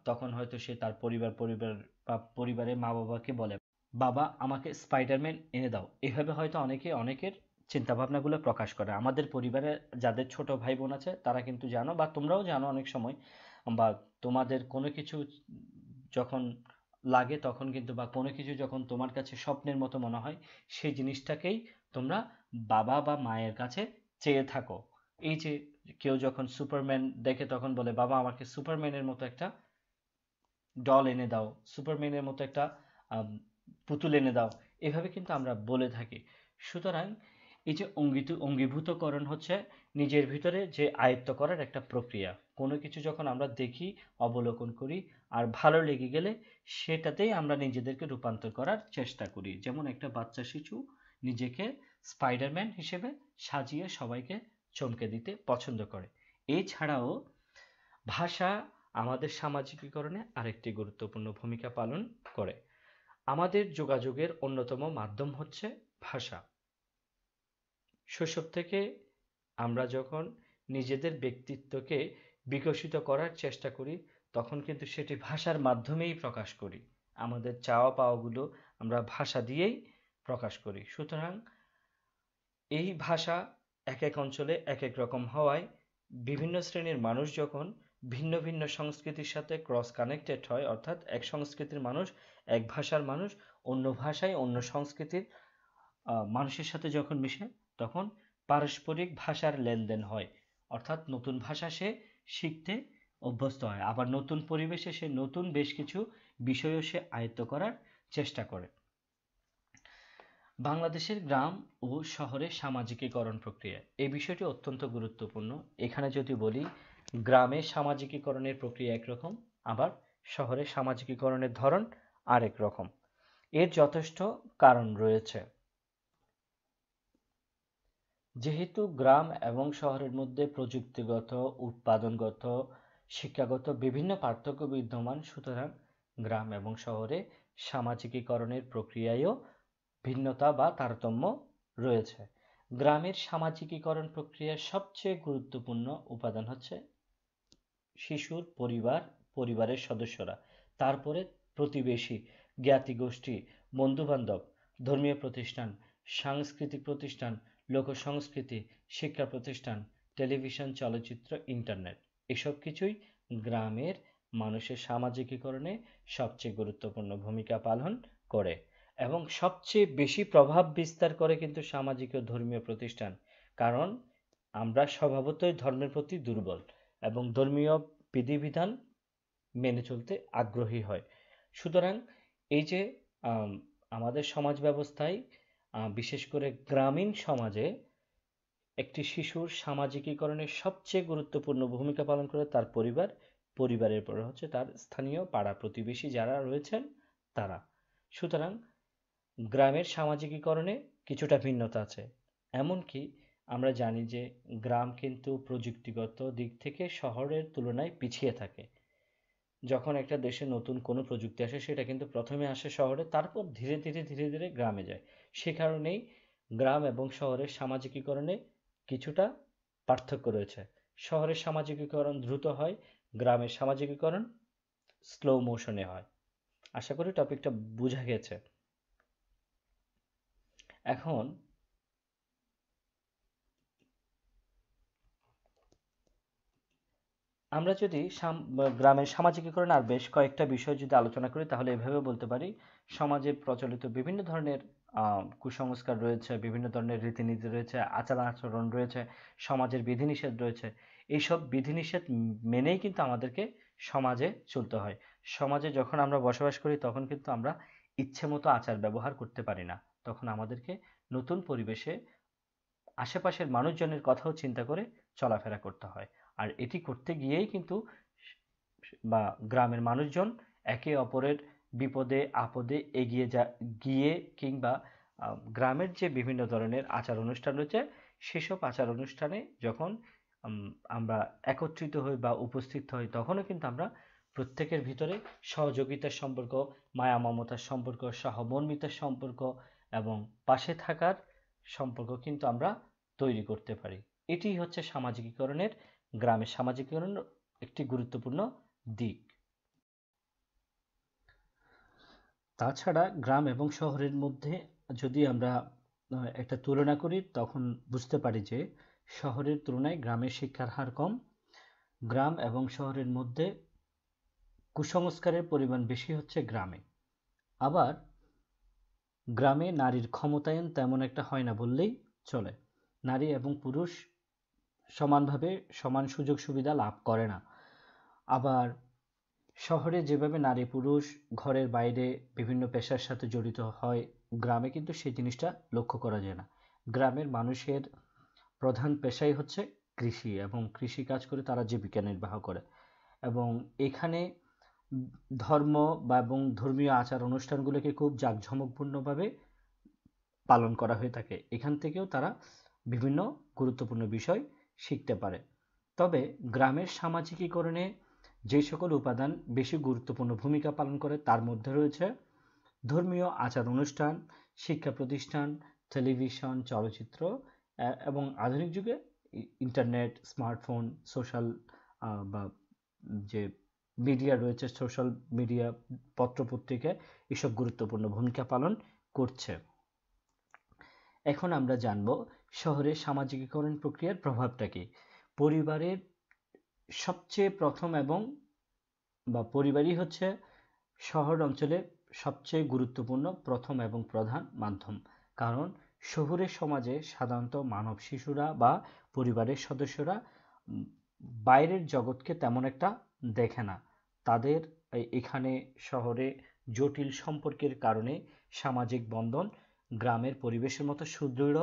তখন হয়তো সে তার পরিবার পরিবার বা পরিবারের মা বাবাকে বলে বাবা আমাকে স্পাইডারম্যান এনে দাও এভাবে হয়তো অনেকে অনেকের চিন্তাভাবনাগুলো প্রকাশ করে আমাদের পরিবারে যাদের ছোট ভাই বোন আছে তারা কিন্তু জানো বা তোমরাও জানো অনেক সময় বা তোমাদের কোনো কিছু যখন লাগে তখন কিন্তু বা কোনো কিছু যখন তোমার কাছে স্বপ্নের মতো মনে হয় সেই জিনিসটাকেই তোমরা বাবা বা মায়ের কাছে চেয়ে থাকো এই যে কেউ যখন সুপারম্যান দেখে তখন বলে বাবা আমাকে সুপারম্যানের মতো একটা ডল এনে দাও সুপারম্যানের মতো একটা পুতুল এনে দাও এভাবে কিন্তু আমরা বলে থাকি সুতরাং এই যে অঙ্গীত অঙ্গীভূতকরণ হচ্ছে নিজের ভিতরে যে আয়ত্ত করার একটা প্রক্রিয়া কোনো কিছু যখন আমরা দেখি অবলোকন করি আর ভালো লেগে গেলে সেটাতেই আমরা নিজেদেরকে রূপান্তর করার চেষ্টা করি যেমন একটা বাচ্চা শিশু নিজেকে স্পাইডারম্যান হিসেবে সাজিয়ে সবাইকে চমকে দিতে পছন্দ করে এছাড়াও ভাষা আমাদের সামাজিকীকরণে আরেকটি গুরুত্বপূর্ণ ভূমিকা পালন করে আমাদের যোগাযোগের অন্যতম মাধ্যম হচ্ছে ভাষা শৈশব থেকে আমরা যখন নিজেদের ব্যক্তিত্বকে বিকশিত করার চেষ্টা করি তখন কিন্তু সেটি ভাষার মাধ্যমেই প্রকাশ করি আমাদের চাওয়া পাওয়াগুলো আমরা ভাষা দিয়েই প্রকাশ করি সুতরাং এই ভাষা এক এক অঞ্চলে এক এক রকম হওয়ায় বিভিন্ন শ্রেণীর মানুষ যখন ভিন্ন ভিন্ন সংস্কৃতির সাথে ক্রস কানেক্টেড হয় অর্থাৎ এক সংস্কৃতির মানুষ এক ভাষার মানুষ অন্য ভাষায় অন্য সংস্কৃতির মানুষের সাথে যখন মিশে তখন পারস্পরিক ভাষার লেনদেন হয় অর্থাৎ নতুন ভাষা সে শিখতে অভ্যস্ত হয় আবার নতুন পরিবেশে সে নতুন বেশ কিছু বিষয়ও সে আয়ত্ত করার চেষ্টা করে বাংলাদেশের গ্রাম ও শহরের সামাজিকীকরণ প্রক্রিয়া এই বিষয়টি অত্যন্ত গুরুত্বপূর্ণ এখানে যদি বলি গ্রামে সামাজিকীকরণের প্রক্রিয়া একরকম আবার শহরে সামাজিকীকরণের ধরন আরেক রকম এর যথেষ্ট কারণ রয়েছে যেহেতু গ্রাম এবং শহরের মধ্যে প্রযুক্তিগত উৎপাদনগত শিক্ষাগত বিভিন্ন পার্থক্য বিদ্যমান সুতরাং গ্রাম এবং শহরে সামাজিকীকরণের প্রক্রিয়ায়ও ভিন্নতা বা তারতম্য রয়েছে গ্রামের সামাজিকীকরণ প্রক্রিয়ার সবচেয়ে গুরুত্বপূর্ণ উপাদান হচ্ছে শিশুর পরিবার পরিবারের সদস্যরা তারপরে প্রতিবেশী জ্ঞাতি গোষ্ঠী বন্ধুবান্ধব ধর্মীয় প্রতিষ্ঠান সাংস্কৃতিক প্রতিষ্ঠান লোকসংস্কৃতি শিক্ষা প্রতিষ্ঠান টেলিভিশন চলচ্চিত্র ইন্টারনেট এসব কিছুই গ্রামের মানুষের সামাজিকীকরণে সবচেয়ে গুরুত্বপূর্ণ ভূমিকা পালন করে এবং সবচেয়ে বেশি প্রভাব বিস্তার করে কিন্তু সামাজিক ও ধর্মীয় প্রতিষ্ঠান কারণ আমরা স্বভাবতই ধর্মের প্রতি দুর্বল এবং ধর্মীয় বিধিবিধান মেনে চলতে আগ্রহী হয় সুতরাং এই যে আমাদের সমাজ ব্যবস্থায় বিশেষ করে গ্রামীণ সমাজে একটি শিশুর সামাজিকীকরণের সবচেয়ে গুরুত্বপূর্ণ ভূমিকা পালন করে তার পরিবার পরিবারের পরে হচ্ছে তার স্থানীয় পাড়া প্রতিবেশী যারা রয়েছেন তারা সুতরাং গ্রামের সামাজিকীকরণে কিছুটা ভিন্নতা আছে এমনকি আমরা জানি যে গ্রাম কিন্তু প্রযুক্তিগত দিক থেকে শহরের তুলনায় পিছিয়ে থাকে যখন একটা দেশে নতুন কোনো প্রযুক্তি আসে সেটা কিন্তু প্রথমে আসে শহরে তারপর ধীরে ধীরে ধীরে ধীরে গ্রামে যায় সে কারণেই গ্রাম এবং শহরের সামাজিকীকরণে কিছুটা পার্থক্য রয়েছে শহরের সামাজিকীকরণ দ্রুত হয় গ্রামের সামাজিকীকরণ স্লো মোশনে হয় আশা করি টপিকটা বোঝা গেছে এখন আমরা যদি গ্রামের সামাজিকীকরণ আর বেশ কয়েকটা বিষয় যদি আলোচনা করি তাহলে এভাবে বলতে পারি সমাজে প্রচলিত বিভিন্ন ধরনের কুসংস্কার রয়েছে বিভিন্ন ধরনের রীতিনীতি রয়েছে আচার আচরণ রয়েছে সমাজের বিধিনিষেধ রয়েছে এইসব বিধিনিষেধ মেনেই কিন্তু আমাদেরকে সমাজে চলতে হয় সমাজে যখন আমরা বসবাস করি তখন কিন্তু আমরা ইচ্ছে মতো আচার ব্যবহার করতে পারি না তখন আমাদেরকে নতুন পরিবেশে আশেপাশের মানুষজনের কথাও চিন্তা করে চলাফেরা করতে হয় আর এটি করতে গিয়েই কিন্তু বা গ্রামের মানুষজন একে অপরের বিপদে আপদে এগিয়ে যা গিয়ে কিংবা গ্রামের যে বিভিন্ন ধরনের আচার অনুষ্ঠান রয়েছে সেসব আচার অনুষ্ঠানে যখন আমরা একত্রিত হই বা উপস্থিত হই তখনও কিন্তু আমরা প্রত্যেকের ভিতরে সহযোগিতার সম্পর্ক মায়া মমতার সম্পর্ক সহমর্মিতার সম্পর্ক এবং পাশে থাকার সম্পর্ক কিন্তু আমরা তৈরি করতে পারি এটি হচ্ছে সামাজিকীকরণের গ্রামের সামাজিকীকরণ একটি গুরুত্বপূর্ণ দিক তাছাড়া গ্রাম এবং শহরের মধ্যে যদি আমরা একটা তুলনা করি তখন বুঝতে পারি যে শহরের তুলনায় গ্রামের শিক্ষার হার কম গ্রাম এবং শহরের মধ্যে কুসংস্কারের পরিমাণ বেশি হচ্ছে গ্রামে আবার গ্রামে নারীর ক্ষমতায়ন তেমন একটা হয় না বললেই চলে নারী এবং পুরুষ সমানভাবে সমান সুযোগ সুবিধা লাভ করে না আবার শহরে যেভাবে নারী পুরুষ ঘরের বাইরে বিভিন্ন পেশার সাথে জড়িত হয় গ্রামে কিন্তু সেই জিনিসটা লক্ষ্য করা যায় না গ্রামের মানুষের প্রধান পেশাই হচ্ছে কৃষি এবং কৃষি কাজ করে তারা জীবিকা নির্বাহ করে এবং এখানে ধর্ম বা এবং ধর্মীয় আচার অনুষ্ঠানগুলোকে খুব জাঁকঝমকপূর্ণভাবে পালন করা হয়ে থাকে এখান থেকেও তারা বিভিন্ন গুরুত্বপূর্ণ বিষয় শিখতে পারে তবে গ্রামের সামাজিকীকরণে যে সকল উপাদান বেশি গুরুত্বপূর্ণ ভূমিকা পালন করে তার মধ্যে রয়েছে ধর্মীয় আচার অনুষ্ঠান শিক্ষা প্রতিষ্ঠান টেলিভিশন চলচ্চিত্র এবং আধুনিক যুগে ইন্টারনেট স্মার্টফোন সোশ্যাল বা যে মিডিয়া রয়েছে সোশ্যাল মিডিয়া পত্রপত্রিকা এসব গুরুত্বপূর্ণ ভূমিকা পালন করছে এখন আমরা জানব শহরের সামাজিকীকরণ প্রক্রিয়ার প্রভাবটাকে পরিবারের সবচেয়ে প্রথম এবং বা পরিবারই হচ্ছে শহর অঞ্চলের সবচেয়ে গুরুত্বপূর্ণ প্রথম এবং প্রধান মাধ্যম কারণ শহুরে সমাজে সাধারণত মানব শিশুরা বা পরিবারের সদস্যরা বাইরের জগৎকে তেমন একটা দেখে না তাদের এখানে শহরে জটিল সম্পর্কের কারণে সামাজিক বন্ধন গ্রামের পরিবেশের মতো সুদৃঢ়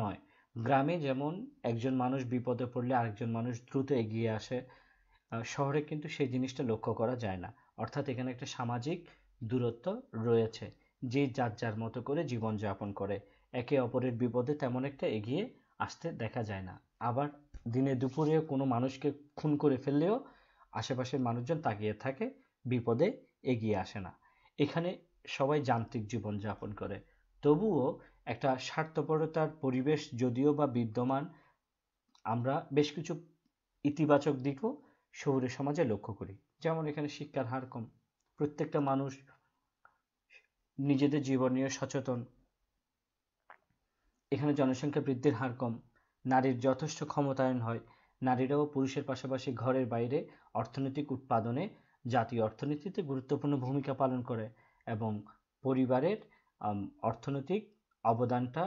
নয় গ্রামে যেমন একজন মানুষ বিপদে পড়লে আরেকজন মানুষ দ্রুত এগিয়ে আসে শহরে কিন্তু সেই জিনিসটা লক্ষ্য করা যায় না অর্থাৎ এখানে একটা সামাজিক দূরত্ব রয়েছে যে যার যার মতো করে জীবনযাপন করে একে অপরের বিপদে তেমন একটা এগিয়ে আসতে দেখা যায় না আবার দিনে দুপুরে কোনো মানুষকে খুন করে ফেললেও আশেপাশের মানুষজন তাকিয়ে থাকে বিপদে এগিয়ে আসে না এখানে সবাই যান্ত্রিক জীবনযাপন করে তবুও একটা স্বার্থপরতার পরিবেশ যদিও বা বিদ্যমান আমরা বেশ কিছু ইতিবাচক দিকও শহুরে সমাজে লক্ষ্য করি যেমন এখানে শিক্ষার হার কম প্রত্যেকটা মানুষ নিজেদের জীবন নিয়ে সচেতন এখানে জনসংখ্যা বৃদ্ধির হার কম নারীর যথেষ্ট ক্ষমতায়ন হয় নারীরাও পুরুষের পাশাপাশি ঘরের বাইরে অর্থনৈতিক উৎপাদনে জাতীয় অর্থনীতিতে গুরুত্বপূর্ণ ভূমিকা পালন করে এবং পরিবারের অর্থনৈতিক অবদানটা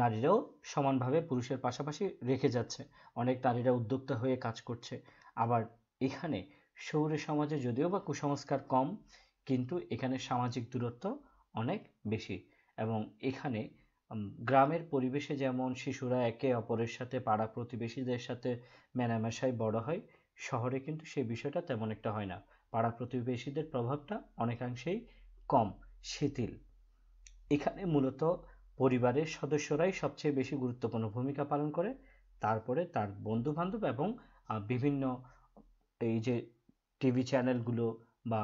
নারীরাও সমানভাবে পুরুষের পাশাপাশি রেখে যাচ্ছে অনেক নারীরা উদ্যোক্তা হয়ে কাজ করছে আবার এখানে শহুরে সমাজে যদিও বা কুসংস্কার কম কিন্তু এখানে সামাজিক দূরত্ব অনেক বেশি এবং এখানে গ্রামের পরিবেশে যেমন শিশুরা একে অপরের সাথে পাড়া প্রতিবেশীদের সাথে মেলামেশায় বড় হয় শহরে কিন্তু সেই বিষয়টা তেমন একটা হয় না পাড়া প্রতিবেশীদের প্রভাবটা অনেকাংশেই কম শিথিল এখানে মূলত পরিবারের সদস্যরাই সবচেয়ে বেশি গুরুত্বপূর্ণ ভূমিকা পালন করে তারপরে তার বন্ধু বান্ধব এবং বিভিন্ন এই যে টিভি চ্যানেলগুলো বা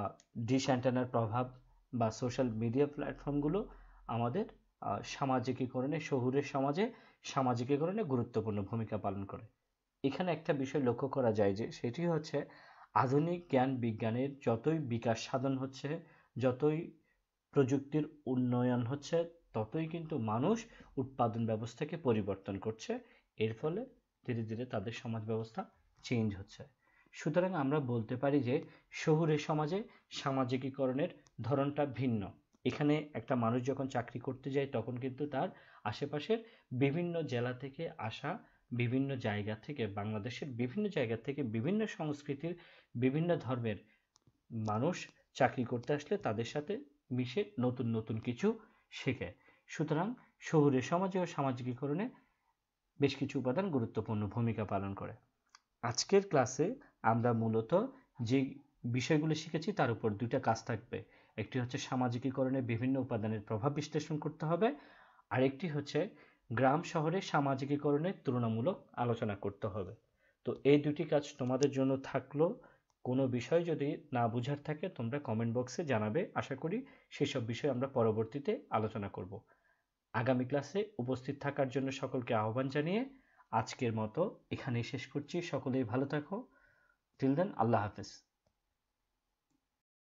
ডিশ অ্যান্টেনার প্রভাব বা সোশ্যাল মিডিয়া প্ল্যাটফর্মগুলো আমাদের সামাজিকীকরণে শহুরের সমাজে সামাজিকীকরণে গুরুত্বপূর্ণ ভূমিকা পালন করে এখানে একটা বিষয় লক্ষ্য করা যায় যে সেটি হচ্ছে আধুনিক জ্ঞান বিজ্ঞানের যতই বিকাশ সাধন হচ্ছে যতই প্রযুক্তির উন্নয়ন হচ্ছে ততই কিন্তু মানুষ উৎপাদন ব্যবস্থাকে পরিবর্তন করছে এর ফলে ধীরে ধীরে তাদের সমাজ ব্যবস্থা চেঞ্জ হচ্ছে সুতরাং আমরা বলতে পারি যে শহুরে সমাজে সামাজিকীকরণের ধরনটা ভিন্ন এখানে একটা মানুষ যখন চাকরি করতে যায় তখন কিন্তু তার আশেপাশের বিভিন্ন জেলা থেকে আসা বিভিন্ন জায়গা থেকে বাংলাদেশের বিভিন্ন জায়গা থেকে বিভিন্ন সংস্কৃতির বিভিন্ন ধর্মের মানুষ চাকরি করতে আসলে তাদের সাথে মিশে নতুন নতুন কিছু শেখে সুতরাং শহুরে সমাজে ও সামাজিকীকরণে বেশ কিছু উপাদান গুরুত্বপূর্ণ ভূমিকা পালন করে আজকের ক্লাসে আমরা মূলত যে বিষয়গুলো শিখেছি তার উপর দুইটা কাজ থাকবে একটি হচ্ছে সামাজিকীকরণে বিভিন্ন উপাদানের প্রভাব বিশ্লেষণ করতে হবে আরেকটি হচ্ছে গ্রাম শহরে সামাজিকীকরণের তুলনামূলক আলোচনা করতে হবে তো এই দুটি কাজ তোমাদের জন্য থাকলো কোনো বিষয় যদি না বুঝার থাকে তোমরা কমেন্ট বক্সে জানাবে আশা করি সেসব বিষয় আমরা পরবর্তীতে আলোচনা করব আগামী ক্লাসে উপস্থিত থাকার জন্য সকলকে আহ্বান জানিয়ে আজকের মতো এখানেই শেষ করছি সকলেই ভালো থাকো টিল দেন আল্লাহ হাফেজ